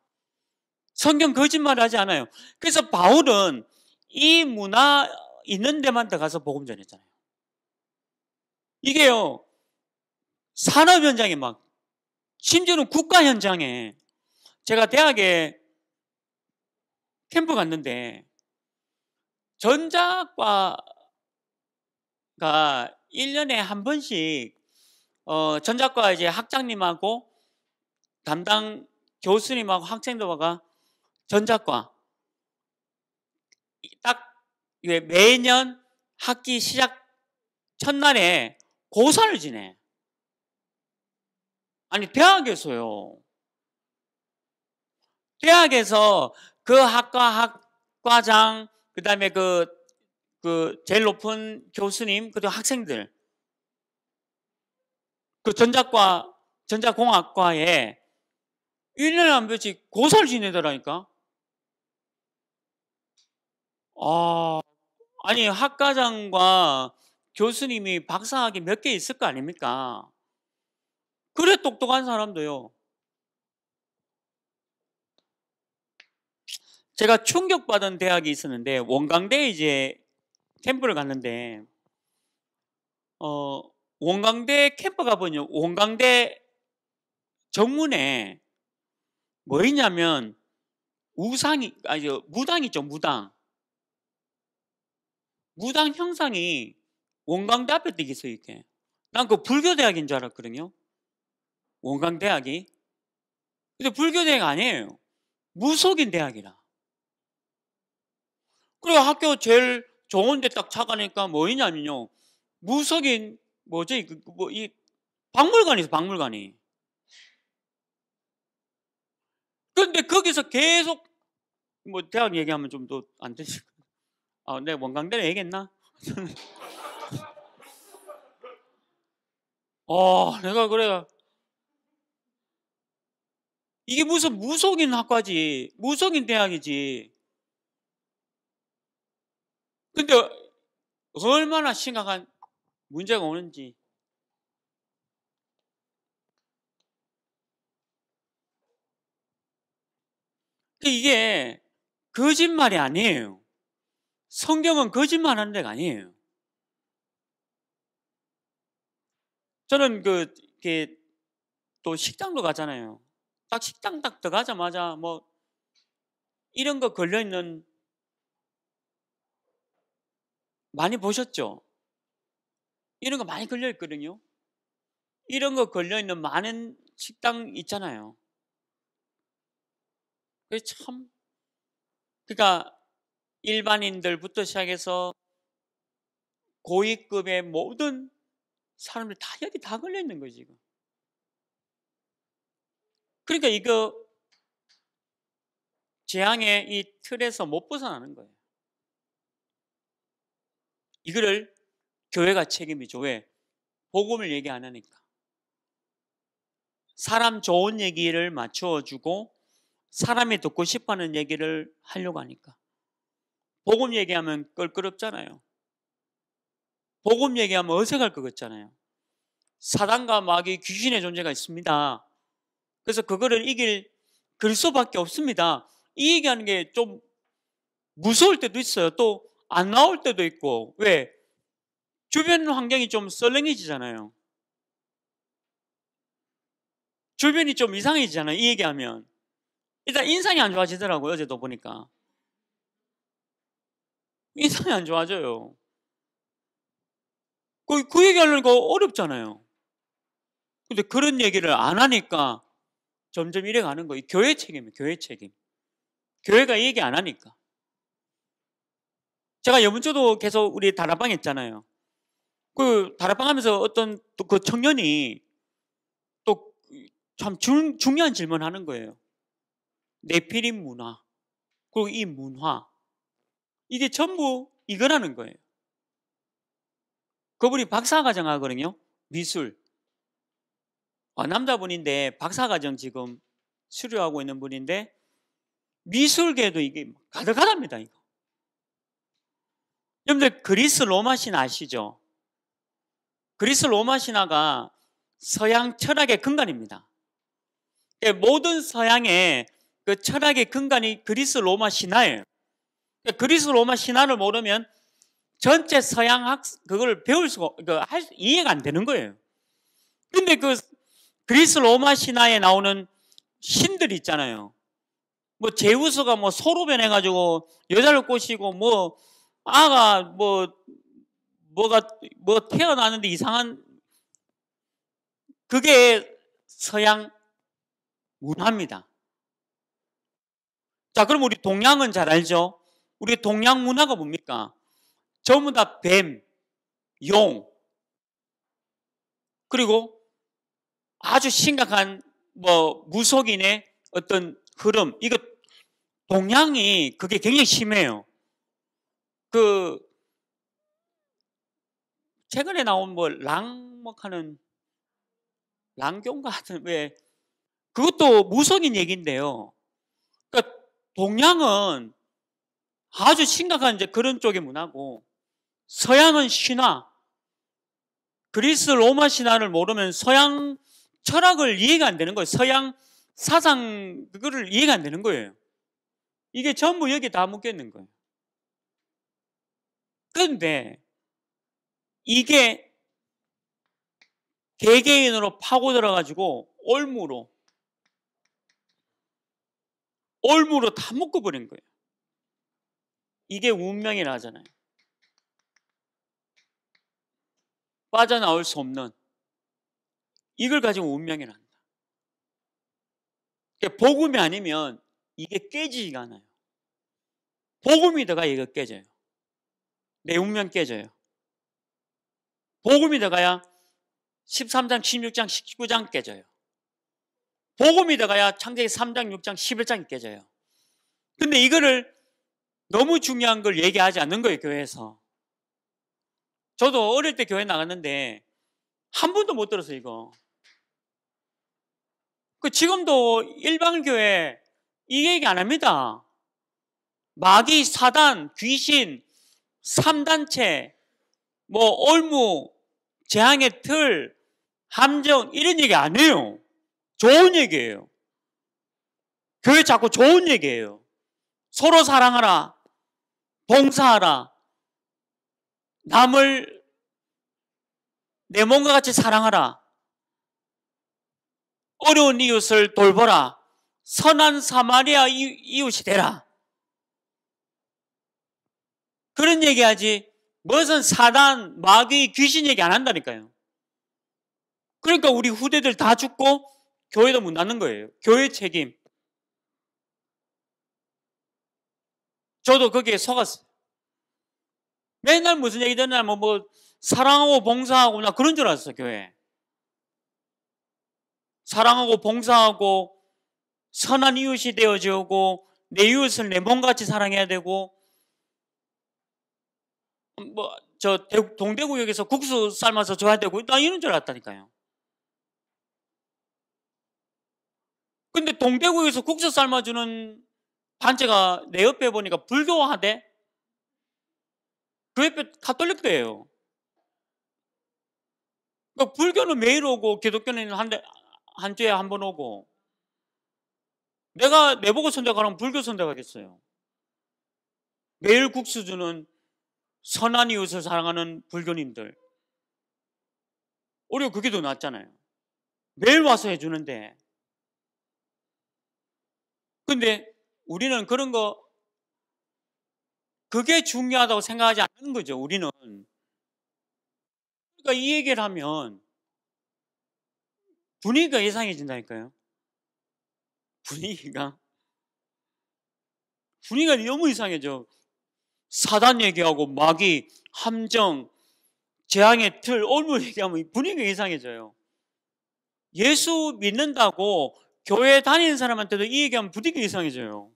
성경 거짓말 하지 않아요. 그래서 바울은 이 문화 있는 데만 들어가서 복음 전했잖아요. 이게요, 산업 현장에 막, 심지어는 국가 현장에, 제가 대학에 캠프 갔는데 전자과가 1년에 한 번씩 어, 전자과 이제 학장님하고 담당 교수님하고 학생들과 전자과 딱 매년 학기 시작 첫날에 고사를 지내. 아니 대학에서요. 대학에서 그 학과 학과장 그다음에 그, 그 제일 높은 교수님 그리고 학생들 그 전자과 전자공학과에 1년 안 뵈지 고사를 지내더라니까. 아, 아니 학과장과 교수님이 박사학위 몇 개 있을 거 아닙니까? 그래 똑똑한 사람도요. 제가 충격받은 대학이 있었는데 원광대에 이제 캠프를 갔는데 어 원광대 캠프 가보니 원광대 정문에 뭐 있냐면 우상이 아니 무당 이죠 무당 무당 형상이 원광대 앞에 띄게 있어 이렇게 난 그 불교 대학인 줄 알았거든요 원광 대학이 근데 불교 대학 아니에요 무속인 대학이라 그리고 학교 제일 좋은 데딱 차가니까 뭐이냐면요. 무석인, 뭐지, 그, 그 뭐, 이, 박물관이서 박물관이. 근데 거기서 계속, 뭐, 대학 얘기하면 좀 더 안 되지. 아, 내가 원광대를 얘기했나? 어, 내가 그래. 이게 무슨 무속인 학과지, 무속인 대학이지. 근데 얼마나 심각한 문제가 오는지 이게 거짓말이 아니에요. 성경은 거짓말하는 데가 아니에요. 저는 그또 식당도 가잖아요. 딱 식당 딱 들어가자마자 뭐 이런 거 걸려 있는 많이 보셨죠? 이런 거 많이 걸려있거든요. 이런 거 걸려있는 많은 식당 있잖아요. 그게 참, 그러니까 일반인들부터 시작해서 고위급의 모든 사람들 다 여기 다 걸려있는 거지, 지금. 그러니까 이거 재앙의 이 틀에서 못 벗어나는 거예요. 이거를 교회가 책임이죠. 왜? 복음을 얘기 안 하니까. 사람 좋은 얘기를 맞춰주고 사람이 듣고 싶어하는 얘기를 하려고 하니까. 복음 얘기하면 껄끄럽잖아요. 복음 얘기하면 어색할 것 같잖아요. 사단과 마귀 귀신의 존재가 있습니다. 그래서 그거를 이길 글수밖에 없습니다. 이 얘기하는 게 좀 무서울 때도 있어요. 또안 나올 때도 있고 왜? 주변 환경이 좀 썰렁해지잖아요. 주변이 좀 이상해지잖아요. 이 얘기하면. 일단 인상이 안 좋아지더라고요. 어제도 보니까. 인상이 안 좋아져요. 그, 그 얘기하려니까 어렵잖아요. 근데 그런 얘기를 안 하니까 점점 이래 가는 거예요. 교회 책임이에요. 교회 책임. 교회가 얘기 안 하니까. 제가 이번 주도 계속 우리 다락방 했잖아요. 그 다락방 하면서 어떤 그 청년이 또 참 중요한 질문 하는 거예요. 내필인 문화, 그리고 이 문화. 이게 전부 이거라는 거예요. 그분이 박사과정 하거든요. 미술. 아, 남자분인데 박사과정 지금 수료하고 있는 분인데 미술계도 이게 가득하답니다. 이거. 여러분들 그리스 로마 신화 아시죠? 그리스 로마 신화가 서양 철학의 근간입니다. 예, 모든 서양의 그 철학의 근간이 그리스 로마 신화예요. 예, 그리스 로마 신화를 모르면 전체 서양 학 그걸 배울 수가 그 이해가 안 되는 거예요. 근데 그 그리스 로마 신화에 나오는 신들 있잖아요. 뭐 제우스가 뭐 소로 변해가지고 여자를 꼬시고 뭐 아가 뭐 뭐가 뭐 태어나는데 이상한 그게 서양 문화입니다. 자, 그럼 우리 동양은 잘 알죠? 우리 동양 문화가 뭡니까? 전부 다 뱀, 용, 그리고 아주 심각한 뭐 무속인의 어떤 흐름. 이거 동양이 그게 굉장히 심해요. 그 최근에 나온 뭐 랑먹하는 뭐 랑경과 같은 왜 그것도 무속인 얘기인데요. 그러니까 동양은 아주 심각한 이제 그런 쪽의 문화고 서양은 신화 그리스 로마 신화를 모르면 서양 철학을 이해가 안 되는 거예요. 서양 사상 그거를 이해가 안 되는 거예요. 이게 전부 여기 다 묶여 있는 거예요. 근데 이게 개개인으로 파고들어가지고 올무로 올무로 다 묶어버린 거예요. 이게 운명이 나잖아요. 빠져나올 수 없는 이걸 가지고 운명이 난다. 그러니까 복음이 아니면 이게 깨지지가 않아요. 복음이다가 이거 깨져요. 매운면 깨져요. 복음이 들어가야 13장, 16장, 19장 깨져요. 복음이 들어가야 창세기 3장, 6장, 11장이 깨져요. 근데 이거를 너무 중요한 걸 얘기하지 않는 거예요, 교회에서. 저도 어릴 때 교회 나갔는데 한 번도 못 들었어요, 이거. 그 지금도 일반교회 이 얘기 안 합니다. 마귀, 사단, 귀신, 3단체, 뭐 올무, 재앙의 틀, 함정 이런 얘기 아니에요. 좋은 얘기예요. 교회 자꾸 좋은 얘기예요. 서로 사랑하라. 봉사하라. 남을 내 몸과 같이 사랑하라. 어려운 이웃을 돌보라. 선한 사마리아 이웃이 되라. 그런 얘기하지 무슨 사단, 마귀, 귀신 얘기 안 한다니까요. 그러니까 우리 후대들 다 죽고 교회도 문 닫는 거예요. 교회 책임. 저도 거기에 속았어요. 맨날 무슨 얘기 듣느냐, 뭐, 뭐, 사랑하고 봉사하고, 나 그런 줄 알았어, 교회. 사랑하고 봉사하고, 선한 이웃이 되어주고, 내 이웃을 내 몸같이 사랑해야 되고, 뭐저 동대구역에서 국수 삶아서 줘야 되고 나 이런 줄 알았다니까요. 근데 동대구역에서 국수 삶아주는 단체가 내 옆에 보니까 불교하대? 그 옆에 가톨릭대예요 그러니까 불교는 매일 오고 기독교는 한, 대, 한 주에 한 번 오고 내가 내보고 선택하면 불교 선택하겠어요. 매일 국수 주는 선한 이웃을 사랑하는 불교님들. 오히려 그게 더 낫잖아요. 매일 와서 해주는데. 근데 우리는 그런 거, 그게 중요하다고 생각하지 않는 거죠, 우리는. 그러니까 이 얘기를 하면 분위기가 예상해진다니까요. 분위기가. 분위기가 너무 이상해져. 사단 얘기하고 마귀, 함정, 재앙의 틀, 올무 얘기하면 분위기가 이상해져요. 예수 믿는다고 교회 다니는 사람한테도 이 얘기하면 분위기가 이상해져요.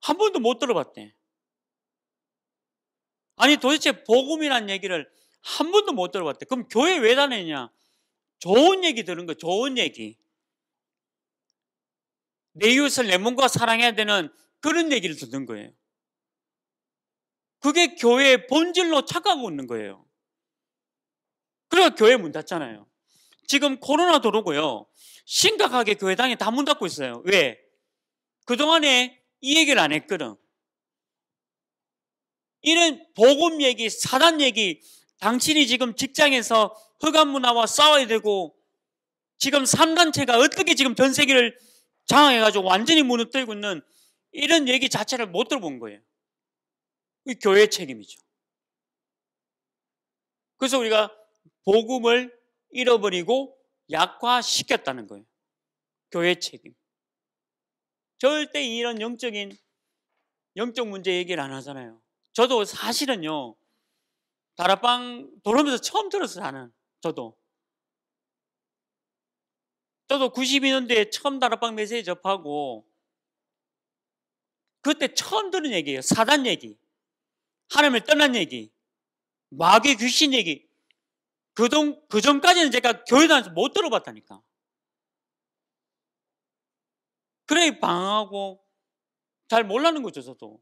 한 번도 못 들어봤대. 아니 도대체 복음이란 얘기를 한 번도 못 들어봤대. 그럼 교회 왜 다니냐? 좋은 얘기 들은 거, 좋은 얘기. 내 이웃을 내 몸과 사랑해야 되는 그런 얘기를 듣는 거예요. 그게 교회의 본질로 착각하고 있는 거예요. 그래서 교회 문 닫잖아요. 지금 코로나 도로고요. 심각하게 교회당이 다 문 닫고 있어요. 왜? 그동안에 이 얘기를 안 했거든. 이런 복음 얘기, 사단 얘기, 당신이 지금 직장에서 흑암 문화와 싸워야 되고, 지금 3단체가 어떻게 지금 전 세계를 장악해가지고 완전히 무너뜨리고 있는 이런 얘기 자체를 못 들어본 거예요. 교회 책임이죠. 그래서 우리가 복음을 잃어버리고 약화시켰다는 거예요. 교회 책임. 절대 이런 영적인 영적 문제 얘기를 안 하잖아요. 저도 사실은요. 다락방 돌아오면서 처음 들었어요, 나는. 저도. 저도 92년도에 처음 다락방 메시지 접하고 그때 처음 들은 얘기예요. 사단 얘기. 하나님을 떠난 얘기, 마귀 귀신 얘기, 그동, 그전까지는 제가 교회 다니면서 못 들어봤다니까. 그래 방황하고 잘 몰라는 거죠, 저도.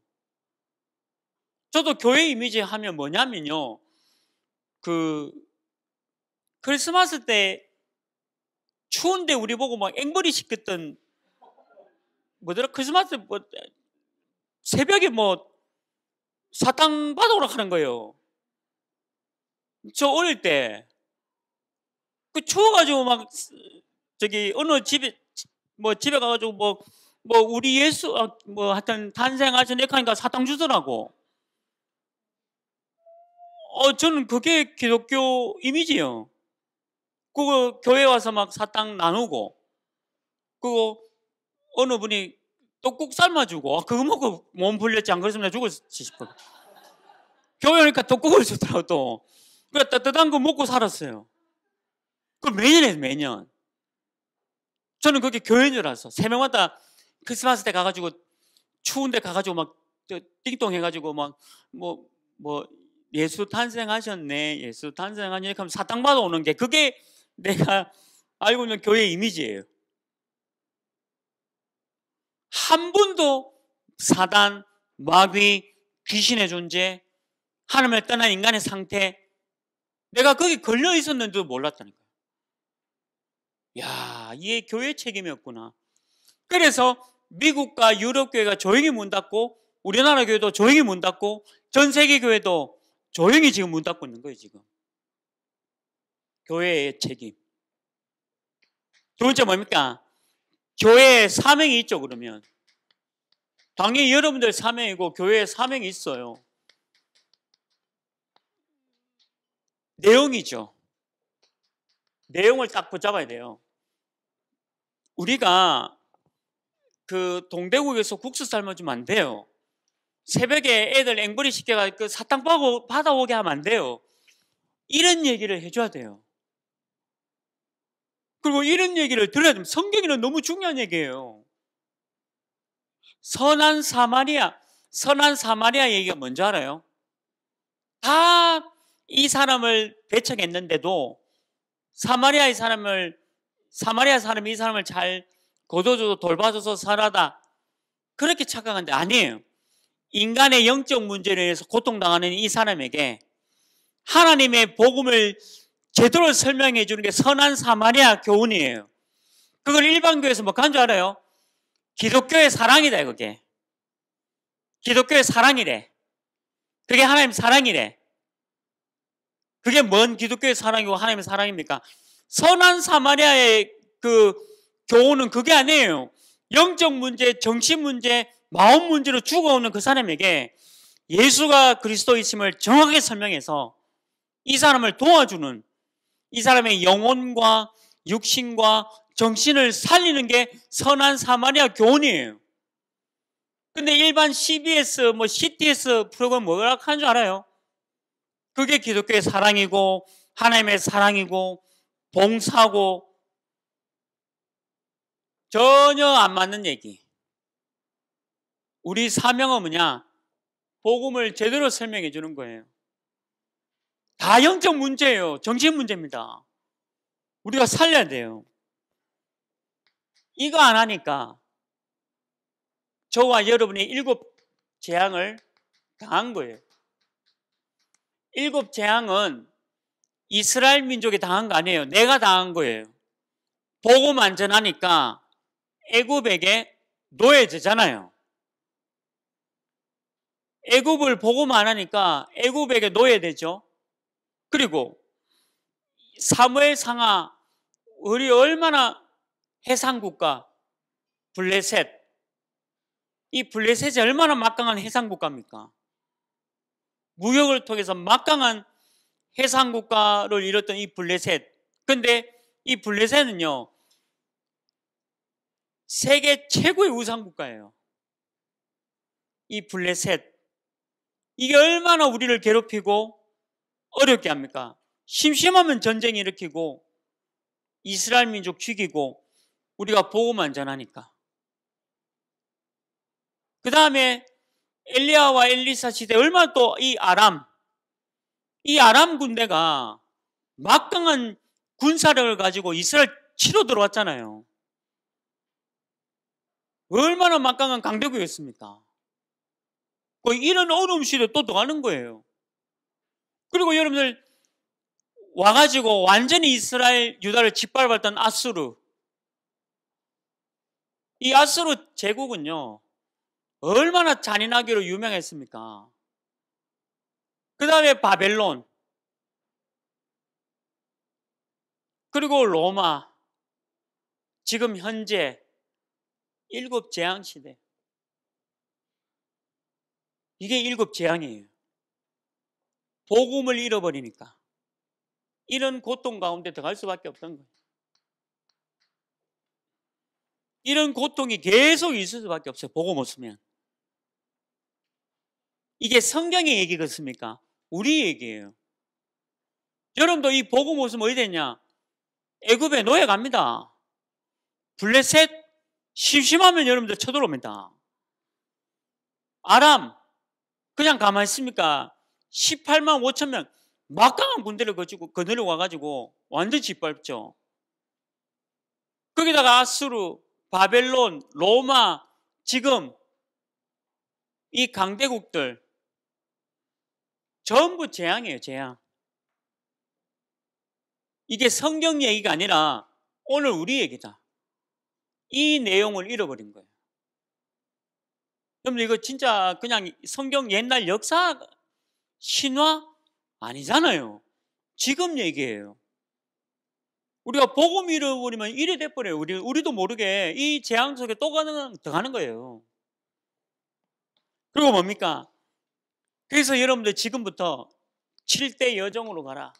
저도 교회 이미지 하면 뭐냐면요. 그 크리스마스 때 추운데 우리 보고 막 앵벌이 시켰던 뭐더라 크리스마스 뭐 새벽에 뭐 사탕 받으러 가는 거예요. 저 어릴 때, 그 추워가지고 막, 저기, 어느 집에, 뭐 집에 가가지고 뭐, 뭐 우리 예수, 어, 뭐 하여튼 탄생하신 예카니까 사탕 주더라고. 어, 저는 그게 기독교 이미지예요. 그거 교회 와서 막 사탕 나누고, 그거 어느 분이 떡국 삶아주고 아, 그거 먹고 몸풀렸지안 그랬으면 죽었지 싶어 교회 오니까 떡국을 주더라고 또 그래 따뜻한 거 먹고 살았어요 그걸 매년 해요 매년 저는 그게 교회인 줄 알았어 새마다 크리스마스 때 가가지고 추운데 가가지고 막 띵동 해가지고 막 뭐뭐 뭐 예수 탄생하셨네 예수 탄생하셨 그럼 사탕 받아오는 게 그게 내가 알고 있는 교회 이미지예요 한분도 사단, 마귀, 귀신의 존재, 하늘을 떠난 인간의 상태, 내가 거기 걸려 있었는지도 몰랐다니까요. 야, 이게 교회 책임이었구나. 그래서 미국과 유럽 교회가 조용히 문 닫고 우리나라 교회도 조용히 문 닫고 전 세계 교회도 조용히 지금 문 닫고 있는 거예요, 지금. 교회의 책임. 두 번째 뭡니까? 교회의 사명이 있죠, 그러면. 당연히 여러분들 사명이고 교회의 사명이 있어요. 내용이죠. 내용을 딱 붙잡아야 돼요. 우리가 그동대국에서 국수 삶아주면 안 돼요. 새벽에 애들 앵벌이 시켜가지고 그 사탕 받아오게 하면 안 돼요. 이런 얘기를 해줘야 돼요. 그리고 이런 얘기를 들어야 됩니다. 성경에는 너무 중요한 얘기예요. 선한 사마리아, 선한 사마리아 얘기가 뭔지 알아요? 다 이 사람을 배척했는데도 사마리아의 사람을 사마리아 사람이 이 사람을 잘 거둬줘서 돌봐줘서 살아다 그렇게 착각한데 아니에요. 인간의 영적 문제로 인해서 고통당하는 이 사람에게 하나님의 복음을 제대로 설명해 주는 게 선한 사마리아 교훈이에요. 그걸 일반 교에서뭐간줄 알아요? 기독교의 사랑이다, 그게. 기독교의 사랑이래. 그게 하나님 사랑이래. 그게 뭔 기독교의 사랑이고 하나님의 사랑입니까? 선한 사마리아의 그 교훈은 그게 아니에요. 영적 문제, 정신 문제, 마음 문제로 죽어오는 그 사람에게 예수가 그리스도이심을 정확하게 설명해서 이 사람을 도와주는 이 사람의 영혼과 육신과 정신을 살리는 게 선한 사마리아 교훈이에요. 근데 일반 CBS, 뭐 CTS 프로그램 뭐라 하는 줄 알아요? 그게 기독교의 사랑이고 하나님의 사랑이고 봉사고 전혀 안 맞는 얘기. 우리 사명은 뭐냐? 복음을 제대로 설명해 주는 거예요. 다 영적 문제예요. 정신 문제입니다. 우리가 살려야 돼요. 이거 안 하니까 저와 여러분이 일곱 재앙을 당한 거예요. 일곱 재앙은 이스라엘 민족이 당한 거 아니에요. 내가 당한 거예요. 보고만 전하니까 애굽에게 노예제잖아요. 애굽을 보고만 하니까 애굽에게 노예되죠. 그리고 사무엘 상하 우리 얼마나 해상국가 블레셋 이 블레셋이 얼마나 막강한 해상국가입니까? 무역을 통해서 막강한 해상국가를 잃었던이 블레셋 근데 이 블레셋은요 세계 최고의 우상국가예요 이 블레셋 이게 얼마나 우리를 괴롭히고 어렵게 합니까? 심심하면 전쟁 일으키고 이스라엘 민족 죽이고 우리가 복음만 전하니까. 그 다음에 엘리야와 엘리사 시대 얼마 또 이 아람 이 아람 군대가 막강한 군사력을 가지고 이스라엘 치러 들어왔잖아요. 얼마나 막강한 강대국이었습니까? 이런 어려움 시대에 또 들어가는 거예요. 그리고 여러분들 와가지고 완전히 이스라엘 유다를 짓밟았던 아수르 이 아수르 제국은요, 얼마나 잔인하기로 유명했습니까? 그 다음에 바벨론, 그리고 로마, 지금 현재 일곱 재앙 시대. 이게 일곱 재앙이에요. 복음을 잃어버리니까. 이런 고통 가운데 들어갈 수밖에 없던 거예요. 이런 고통이 계속 있을 수밖에 없어요. 보고 못 쓰면. 이게 성경의 얘기겠습니까? 우리 얘기예요. 여러분도 이 보고 못 쓰면 어디 되냐? 애굽에 노예 갑니다. 블레셋 심심하면 여러분들 쳐들어옵니다. 아람 그냥 가만히 있습니까? 18만 5천 명 막강한 군대를 거치고 거느려 와가지고 완전 짓밟죠. 거기다가 아수르 바벨론, 로마, 지금 이 강대국들 전부 재앙이에요, 재앙. 이게 성경 얘기가 아니라 오늘 우리 얘기다. 이 내용을 잃어버린 거예요. 그럼 이거 진짜 그냥 성경 옛날 역사 신화 아니잖아요. 지금 얘기예요. 우리가 복음 잃어버리면 이래 돼버려요. 우리, 우리도 모르게 이 재앙 속에 또 가는, 더 가는 거예요. 그리고 뭡니까? 그래서 여러분들 지금부터 7대 여정으로 가라.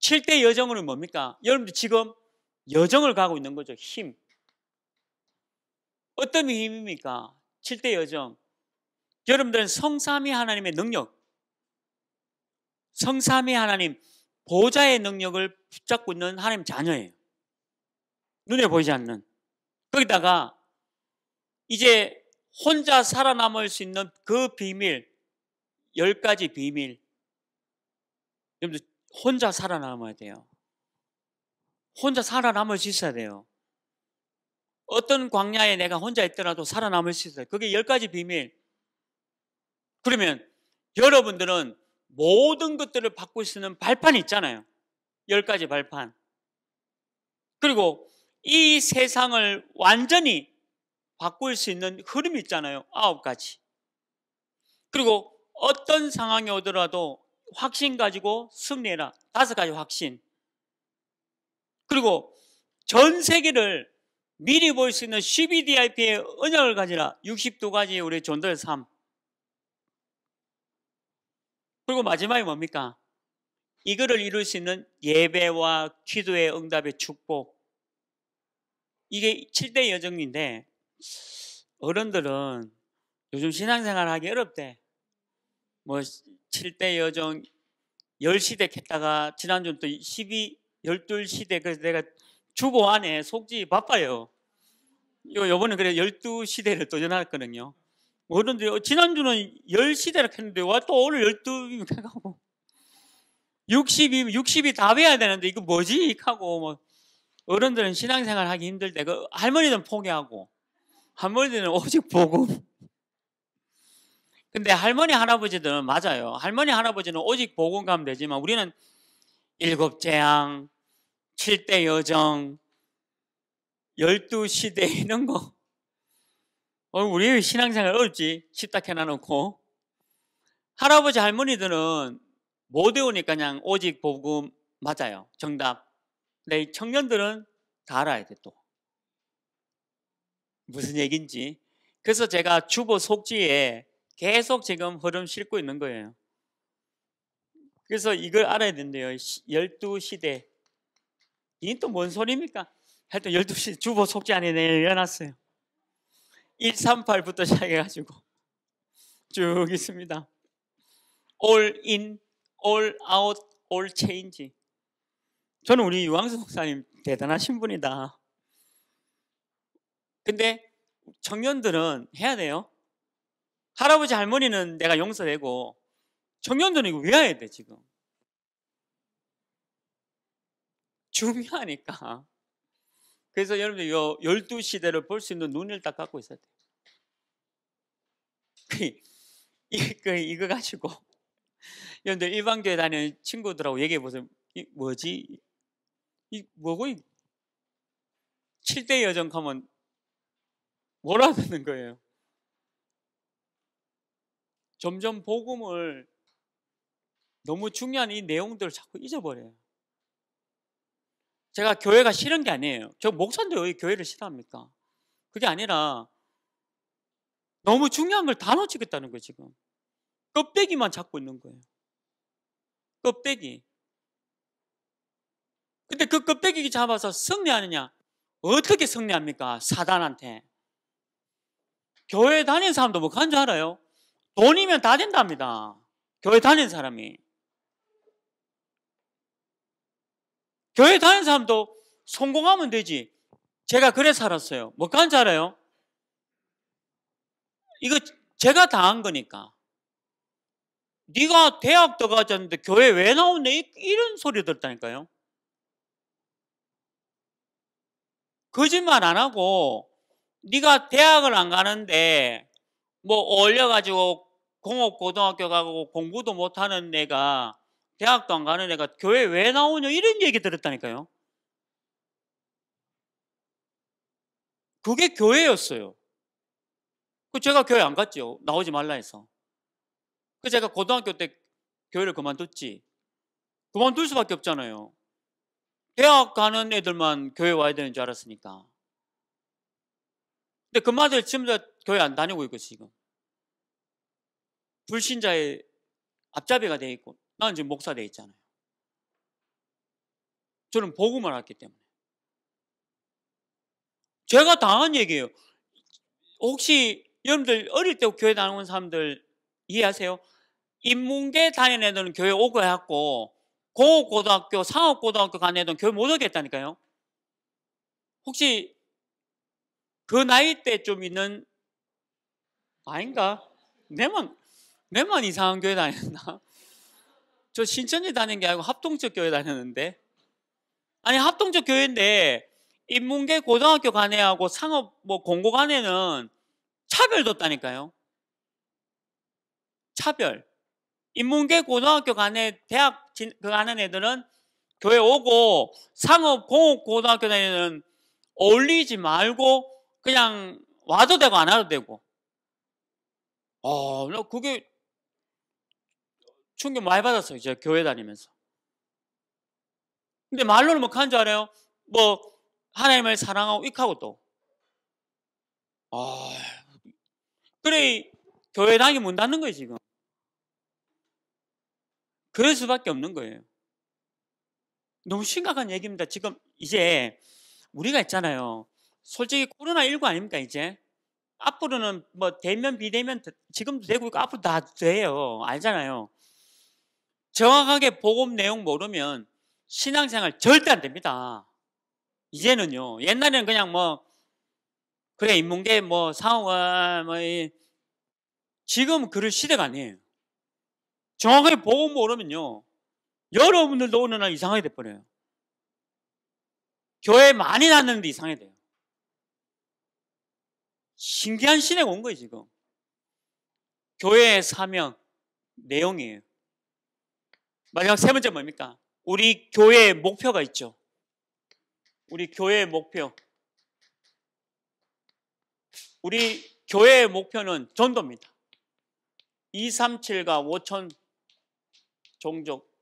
7대 여정은 뭡니까? 여러분들 지금 여정을 가고 있는 거죠. 힘. 어떤 힘입니까? 7대 여정. 여러분들은 성삼이 하나님의 능력, 성삼위 하나님 보좌의 능력을 붙잡고 있는 하나님 자녀예요. 눈에 보이지 않는. 거기다가 이제 혼자 살아남을 수 있는 그 비밀, 열 가지 비밀. 여러분들 혼자 살아남아야 돼요. 혼자 살아남을 수 있어야 돼요. 어떤 광야에 내가 혼자 있더라도 살아남을 수 있어요. 그게 열 가지 비밀. 그러면 여러분들은 모든 것들을 바꿀 수 있는 발판이 있잖아요. 열 가지 발판. 그리고 이 세상을 완전히 바꿀 수 있는 흐름이 있잖아요. 아홉 가지. 그리고 어떤 상황이 오더라도 확신 가지고 승리해라. 다섯 가지 확신. 그리고 전 세계를 미리 볼 수 있는 CBDIP의 언약을 가지라. 62가지 의 우리 존도의 삶. 그리고 마지막이 뭡니까? 이거를 이룰 수 있는 예배와 기도의 응답의 축복. 이게 7대 여정인데 어른들은 요즘 신앙생활 하기 어렵대. 뭐 7대 여정 10시대 했다가 지난주 또 12, 12시대 그래서 내가 주보 안에 속지 바빠요. 요, 요번에 그래 12시대를 도전했거든요. 뭐 그런데 지난주는 10시대라 했는데 와 또 오늘 12이 가고 60이 60이 다배야 되는데 이거 뭐지 하고 뭐 어른들은 신앙생활 하기 힘들대 그할머니는 포기하고 할머니들은 오직 복음 근데 할머니 할아버지들은 맞아요 할머니 할아버지는 오직 복음 가면 되지만 우리는 일곱 재앙 칠대 여정 1 2 시대 이런 거 어, 우리 신앙생활 어렵지? 식탁 해놔놓고. 할아버지 할머니들은 못 외우니까 그냥 오직 복음 맞아요. 정답. 근데 청년들은 다 알아야 돼 또. 무슨 얘기인지. 그래서 제가 주보 속지에 계속 지금 흐름 싣고 있는 거예요. 그래서 이걸 알아야 된대요. 12시대. 이게 또 뭔 소리입니까? 하여튼 12시 주보 속지 안에 내려놨어요. 138부터 시작해가지고 쭉 있습니다. all in, all out, all change. 저는 우리 유황수 목사님 대단하신 분이다. 근데 청년들은 해야 돼요. 할아버지 할머니는 내가 용서되고 청년들은 이거 왜 해야 돼 지금? 중요하니까. 그래서 여러분들 요 열두 시대를 볼 수 있는 눈을 딱 갖고 있어야 돼요. 이거, 그 이거 가지고 여러분들 일반교회 다니는 친구들하고 얘기해 보세요. 이 뭐지? 이 뭐고? 7대 여정 가면 뭐라는 거예요? 점점 복음을 너무 중요한 이 내용들을 자꾸 잊어버려요. 제가 교회가 싫은 게 아니에요. 저 목사인데 왜 교회를 싫어합니까? 그게 아니라 너무 중요한 걸 다 놓치겠다는 거예요, 지금. 껍데기만 잡고 있는 거예요. 껍데기. 근데 그 껍데기 잡아서 승리하느냐? 어떻게 승리합니까? 사단한테. 교회 다닌 사람도 뭐그 간줄 알아요? 돈이면 다 된답니다. 교회 다닌 사람이. 교회 다니는 사람도 성공하면 되지. 제가 그래 살았어요. 뭐간줄 알아요? 이거 제가 당한 거니까. 네가 대학 들어가자는데 교회 왜 나오네? 이런 소리 들었다니까요. 거짓말 안 하고 네가 대학을 안 가는데 뭐 어울려가지고 공업고등학교 가고 공부도 못하는 내가 대학도 안 가는 애가 교회 왜 나오냐 이런 얘기 들었다니까요. 그게 교회였어요. 그 제가 교회 안 갔죠. 나오지 말라 해서. 그 제가 고등학교 때 교회를 그만뒀지. 그만둘 수밖에 없잖아요. 대학 가는 애들만 교회 와야 되는 줄 알았으니까. 근데 그마들 지금도 교회 안 다니고 있고 지금. 불신자의 앞잡이가 돼 있고. 나는 지금 목사 돼 있잖아요. 저는 복음을 알기 때문에. 제가 당한 얘기예요. 혹시 여러분들 어릴 때 교회 다니는 사람들 이해하세요? 인문계 다니는 애들은 교회 오고 해갖고 고고등학교, 상업고등학교 간 애들은 교회 못 오겠다니까요. 혹시 그 나이 때 좀 있는 아닌가? 내만 내만 이상한 교회 다녔나? 저 신천지 다니는 게 아니고 합동적 교회 다녔는데. 아니, 합동적 교회인데, 인문계 고등학교 간에하고 상업, 뭐, 공고 간에는 차별 뒀다니까요. 차별. 인문계 고등학교 간에, 대학 그 가는 애들은 교회 오고 상업, 공업 고등학교 다니는 어울리지 말고 그냥 와도 되고 안 와도 되고. 어, 그게 충격 많이 받았어요. 제가 교회 다니면서. 근데 말로는 뭐 하는 줄 알아요? 뭐 하나님을 사랑하고 익하고 또. 아, 그래 교회 당이 문 닫는 거예요 지금. 그럴 수밖에 없는 거예요. 너무 심각한 얘기입니다. 지금 이제 우리가 있잖아요. 솔직히 코로나19 아닙니까, 이제? 앞으로는 뭐 대면, 비대면 지금도 되고 있고 앞으로 다 돼요. 알잖아요. 정확하게 복음 내용 모르면 신앙생활 절대 안 됩니다. 이제는요. 옛날에는 그냥 뭐 그래 인문계 뭐 상황 뭐 지금 그럴 시대가 아니에요. 정확하게 복음 모르면요. 여러분들도 어느 날 이상하게 돼버려요. 교회 많이 났는데 이상해 돼요. 신기한 시대온 거예요, 지금. 교회의 사명, 내용이에요. 마지막 세 번째 뭡니까? 우리 교회의 목표가 있죠. 우리 교회의 목표. 우리 교회의 목표는 전도입니다. 237과 5천 종족.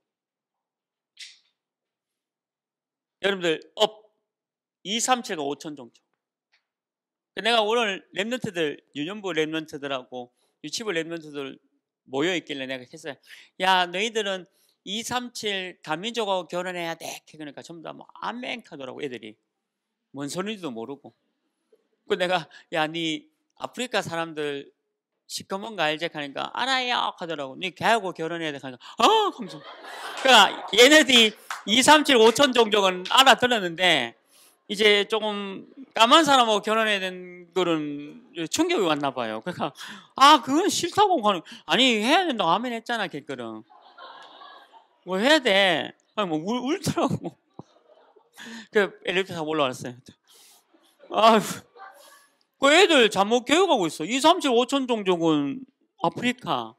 여러분들 업 237과 5천 종족. 내가 오늘 랩런트들 유년부 랩런트들하고 유치부 랩런트들 모여 있길래 내가 했어요. 야 너희들은 237다민족하고 결혼해야 돼. 그러니까 전부 다뭐 아멘 하더라고 애들이. 뭔 소리인지도 모르고. 그 내가 야 니 아프리카 사람들 시커먼가 알지 하니까 알아요 하더라고. 니 걔하고 결혼해야 돼 하니까 아 어! 감성. 그러니까 얘네들이 237 5천 종족은 알아들었는데 이제 조금 까만 사람하고 결혼해야 되는 거는 충격이 왔나 봐요. 그러니까 아 그건 싫다고 하는 아니 해야 된다고 하면 했잖아 걔들은. 뭐 해야 돼. 아니, 뭐 울, 울더라고. 그 엘리베이터 타고 올라왔어요. 아, 그 애들 잘못 교육하고 있어. 2, 3, 7, 5천 종족은 아프리카,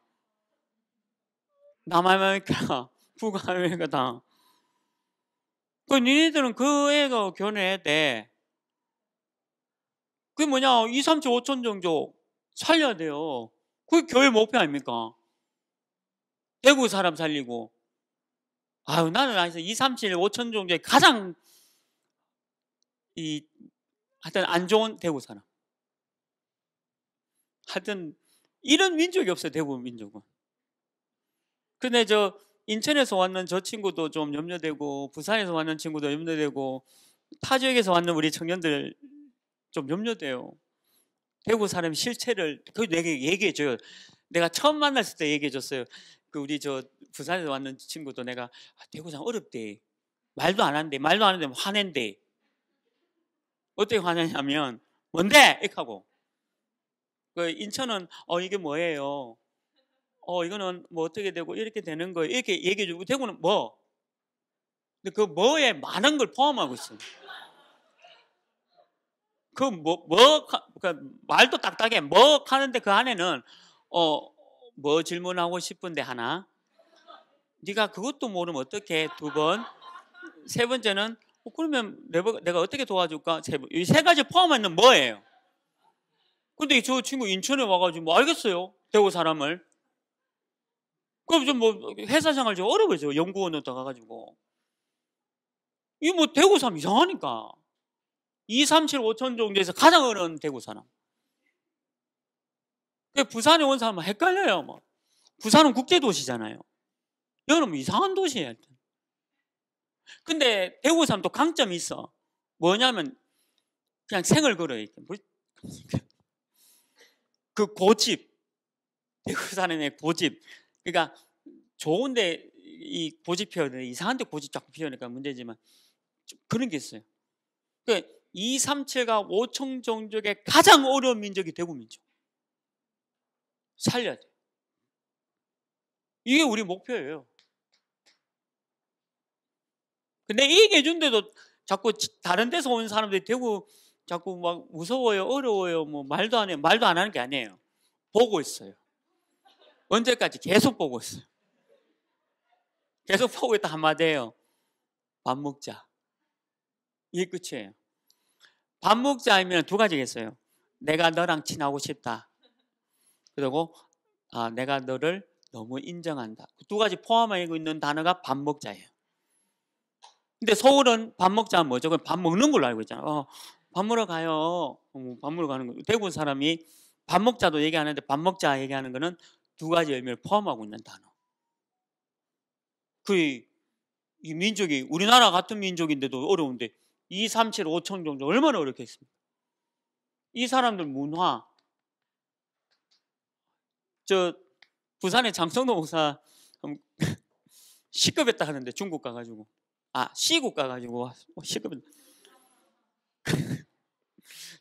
남아메리카, 북아메리카 다. 그 니네들은 그 애가 견해야 돼. 그게 뭐냐, 2, 3, 7, 5천 종족 살려야 돼요. 그게 교회 목표 아닙니까? 대구 사람 살리고, 아유, 나는 아니서 2, 3, 7, 5천 종 중에 가장 이 하여튼 안 좋은 대구 사람. 하여튼 이런 민족이 없어요, 대구 민족은. 근데 저 인천에서 왔는 저 친구도 좀 염려되고 부산에서 왔는 친구도 염려되고 타 지역에서 왔는 우리 청년들 좀 염려돼요. 대구 사람 실체를 그 내게 얘기해 줘요. 내가 처음 만났을 때 얘기해 줬어요. 그 우리 저 부산에서 왔는 친구도 내가 아, 대구장 어렵대. 말도 안 하는데 말도 안 하는데 화낸대. 어떻게 화내냐면 뭔데? 이렇게 하고. 그 인천은 어 이게 뭐예요? 어 이거는 뭐 어떻게 되고 이렇게 되는 거예요. 이렇게 얘기해 주고 대구는 뭐? 근데 그 뭐에 많은 걸 포함하고 있어요. 그 뭐, 뭐, 그니까 말도 딱딱해. 뭐 하는데 그 안에는, 어, 뭐 질문하고 싶은데 하나. 네가 그것도 모르면 어떻게 두 번. 세 번째는 어, 그러면 네 내가 어떻게 도와줄까? 세, 이세 가지 포함하는 뭐예요? 근데 저 친구 인천에 와가지고 뭐 알겠어요. 대구 사람을. 그럼 좀 뭐 회사 생활 좀 어려워져. 연구원으로 다 가가지고. 이 뭐 대구 사람 이상하니까. 2, 3, 7, 5천 정도에서 가장 어려운 대구 사람. 예, 부산에 온 사람은 헷갈려요. 뭐. 부산은 국제도시잖아요. 여름 뭐 이상한 도시예요. 근데 대구 사람 또 강점이 있어. 뭐냐면 그냥 생을 걸어요. 뭐, 그 고집. 대구 사는 애 고집. 그러니까 좋은데 이 고집 표현이 이상한데 고집 자꾸 표현하니까 문제지만 그런 게 있어요. 그러니까 237과 5청 종족의 가장 어려운 민족이 대구 민족. 살려야 돼. 이게 우리 목표예요. 근데 이게 준대도 자꾸 다른 데서 온 사람들이 대구 자꾸 막 무서워요, 어려워요, 뭐 말도 안 해, 요 말도 안 하는 게 아니에요. 보고 있어요. 언제까지 계속 보고 있어요. 계속 보고 있다 한마디예요. 밥 먹자. 이게 끝이에요. 밥 먹자 하면 두 가지겠어요. 내가 너랑 친하고 싶다. 그리고 아, 내가 너를 너무 인정한다. 그두 가지 포함하고 있는 단어가 밥 먹자예요. 근데 서울은 밥 먹자 하면 뭐, 뭐죠? 밥 먹는 걸로 알고 있잖아. 어, 밥 먹으러 가요. 어, 뭐 밥 먹으러 가는 거. 대구 사람이 밥 먹자도 얘기 하는데 밥 먹자 얘기하는 거는 두 가지 의미를 포함하고 있는 단어. 그 이 민족이 우리나라 같은 민족인데도 어려운데 2, 3, 7, 5천 정도 얼마나 어렵겠습니까? 이 사람들 문화, 저 부산의 장성도 목사 시급했다 하는데 중국 가가지고 아 시국 가가지고 뭐 시급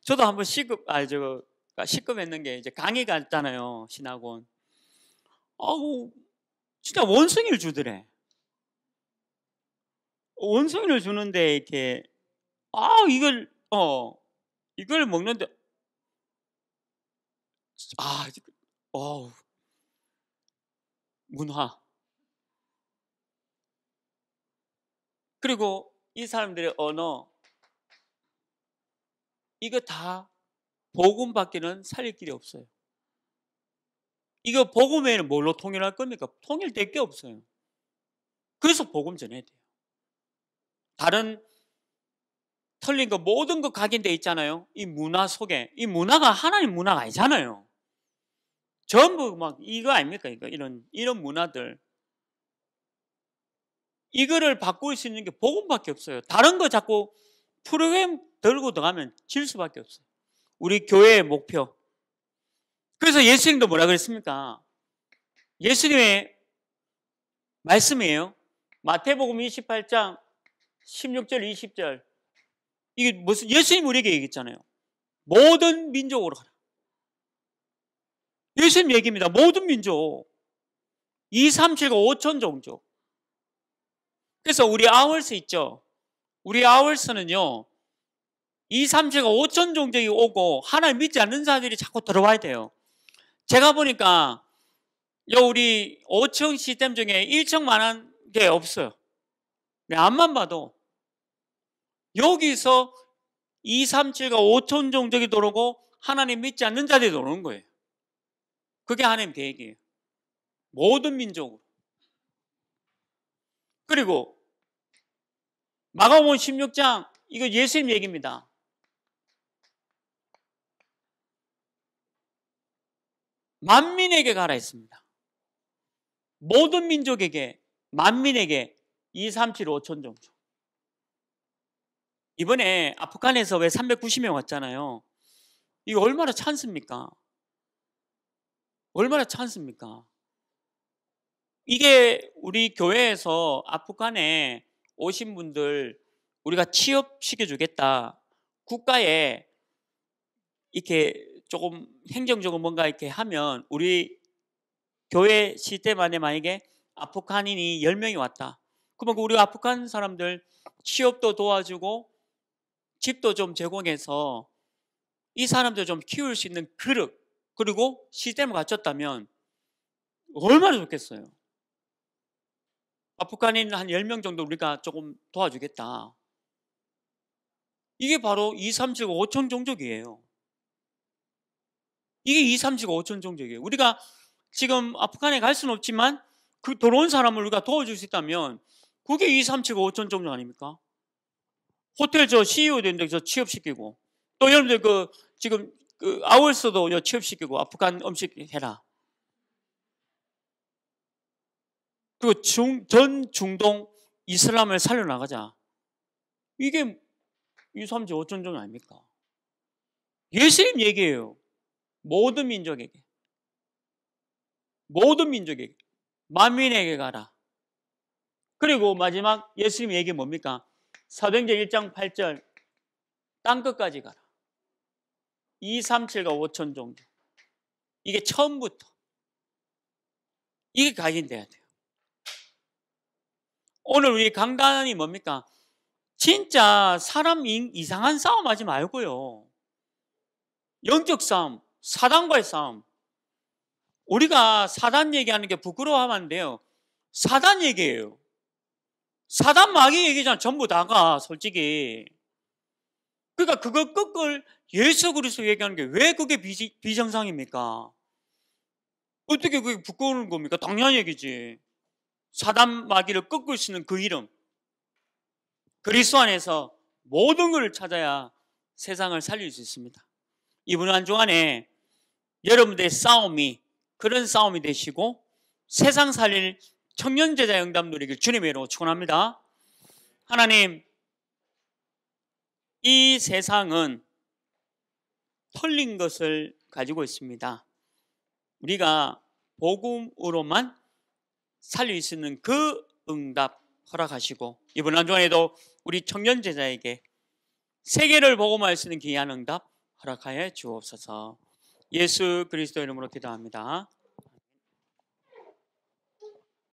저도 한번 시급 아저 아, 시급했는 게 이제 강의 가있잖아요 신학원 아우 진짜 원숭이를 주더래 원숭이를 주는데 이렇게 아 이걸 어 이걸 먹는데 아 어우, 문화. 그리고 이 사람들의 언어, 이거 다 복음 밖에는 살릴 길이 없어요. 이거 복음 외에는 뭘로 통일할 겁니까? 통일될 게 없어요. 그래서 복음 전해야 돼요. 다른 틀린 거 모든 거각인되어 있잖아요. 이 문화 속에. 이 문화가 하나님 문화가 아니잖아요. 전부 막 이거 아닙니까? 이거 이런 이런 문화들 이거를 바꿀 수 있는 게 복음밖에 없어요. 다른 거 자꾸 프로그램 들고 들어가면 질 수밖에 없어요. 우리 교회의 목표. 그래서 예수님도 뭐라 그랬습니까? 예수님의 말씀이에요. 마태복음 28장 16절 20절. 이게 무슨 예수님 우리에게 얘기했잖아요. 모든 민족으로 가라. 예수님 얘기입니다. 모든 민족. 2, 3, 7, 5천 종족. 그래서 우리 아울스 있죠. 우리 아울스는요 2, 3, 7, 5천 종족이 오고 하나님 믿지 않는 사람들이 자꾸 들어와야 돼요. 제가 보니까 요 우리 5층 시스템 중에 1층만한 게 없어요. 내 앞만 봐도 여기서 2, 3, 7과 5천 종족이 들어오고 하나님 믿지 않는 자들이 들어오는 거예요. 그게 하나님 계획이에요. 모든 민족으로. 그리고 마가복음 16장 이거 예수님 얘기입니다. 만민에게 가라 했습니다. 모든 민족에게 만민에게 2, 3, 7, 5천 정도. 이번에 아프간에서 왜 390명 왔잖아요. 이거 얼마나 찬습니까 얼마나 찬습니까 이게 우리 교회에서 아프간에 오신 분들 우리가 취업시켜주겠다. 국가에 이렇게 조금 행정적으로 뭔가 이렇게 하면 우리 교회 시스템 안에 만약에 아프간인이 10명이 왔다. 그러면 우리 아프간 사람들 취업도 도와주고 집도 좀 제공해서 이 사람들 좀 키울 수 있는 그릇 그리고 시스템을 갖췄다면 얼마나 좋겠어요. 아프간인 한 10명 정도 우리가 조금 도와주겠다. 이게 바로 2, 3, 7, 5천 5 종족이에요. 이게 2, 3, 7, 5천 5 종족이에요. 우리가 지금 아프간에 갈 수는 없지만 그 들어온 사람을 우리가 도와줄 수 있다면 그게 2, 3, 7, 5천 종족 아닙니까? 호텔 저 CEO 되는데 저 취업시키고 또 여러분들 그 지금 그아울서도 취업시키고 아프간 음식 해라. 그리고 중, 전 중동 이슬람을 살려나가자. 이게 2, 3, 지 5천종 아닙니까? 예수님 얘기예요. 모든 민족에게. 모든 민족에게. 만민에게 가라. 그리고 마지막 예수님 얘기 뭡니까? 사도행전 1장 8절. 땅 끝까지 가라. 237과 5천 정도. 이게 처음부터. 이게 각인돼야 돼요. 오늘 우리 강단이 뭡니까? 진짜 사람 이상한 싸움 하지 말고요. 영적 싸움, 사단과의 싸움. 우리가 사단 얘기하는 게 부끄러워하면 안 돼요. 사단 얘기예요. 사단 마귀 얘기잖아. 전부 다가 솔직히 그러니까 그걸 끝을 예수 그리스도 얘기하는 게 왜 그게 비, 비정상입니까? 어떻게 그게 부끄러운 겁니까? 당연한 얘기지. 사단 마귀를 꺾을 수 있는 그 이름. 그리스도 안에서 모든 걸 찾아야 세상을 살릴 수 있습니다. 이번 한주안에 여러분들의 싸움이 그런 싸움이 되시고 세상 살릴 청년제자 영담 노리길 주님의 이름으로 축원합니다. 하나님 이 세상은 털린 것을 가지고 있습니다. 우리가 복음으로만 살릴 수 있는 그 응답 허락하시고 이번 한 주간에도 우리 청년 제자에게 세계를 복음할 수 있는 귀한 응답 허락하여 주옵소서. 예수 그리스도 이름으로 기도합니다.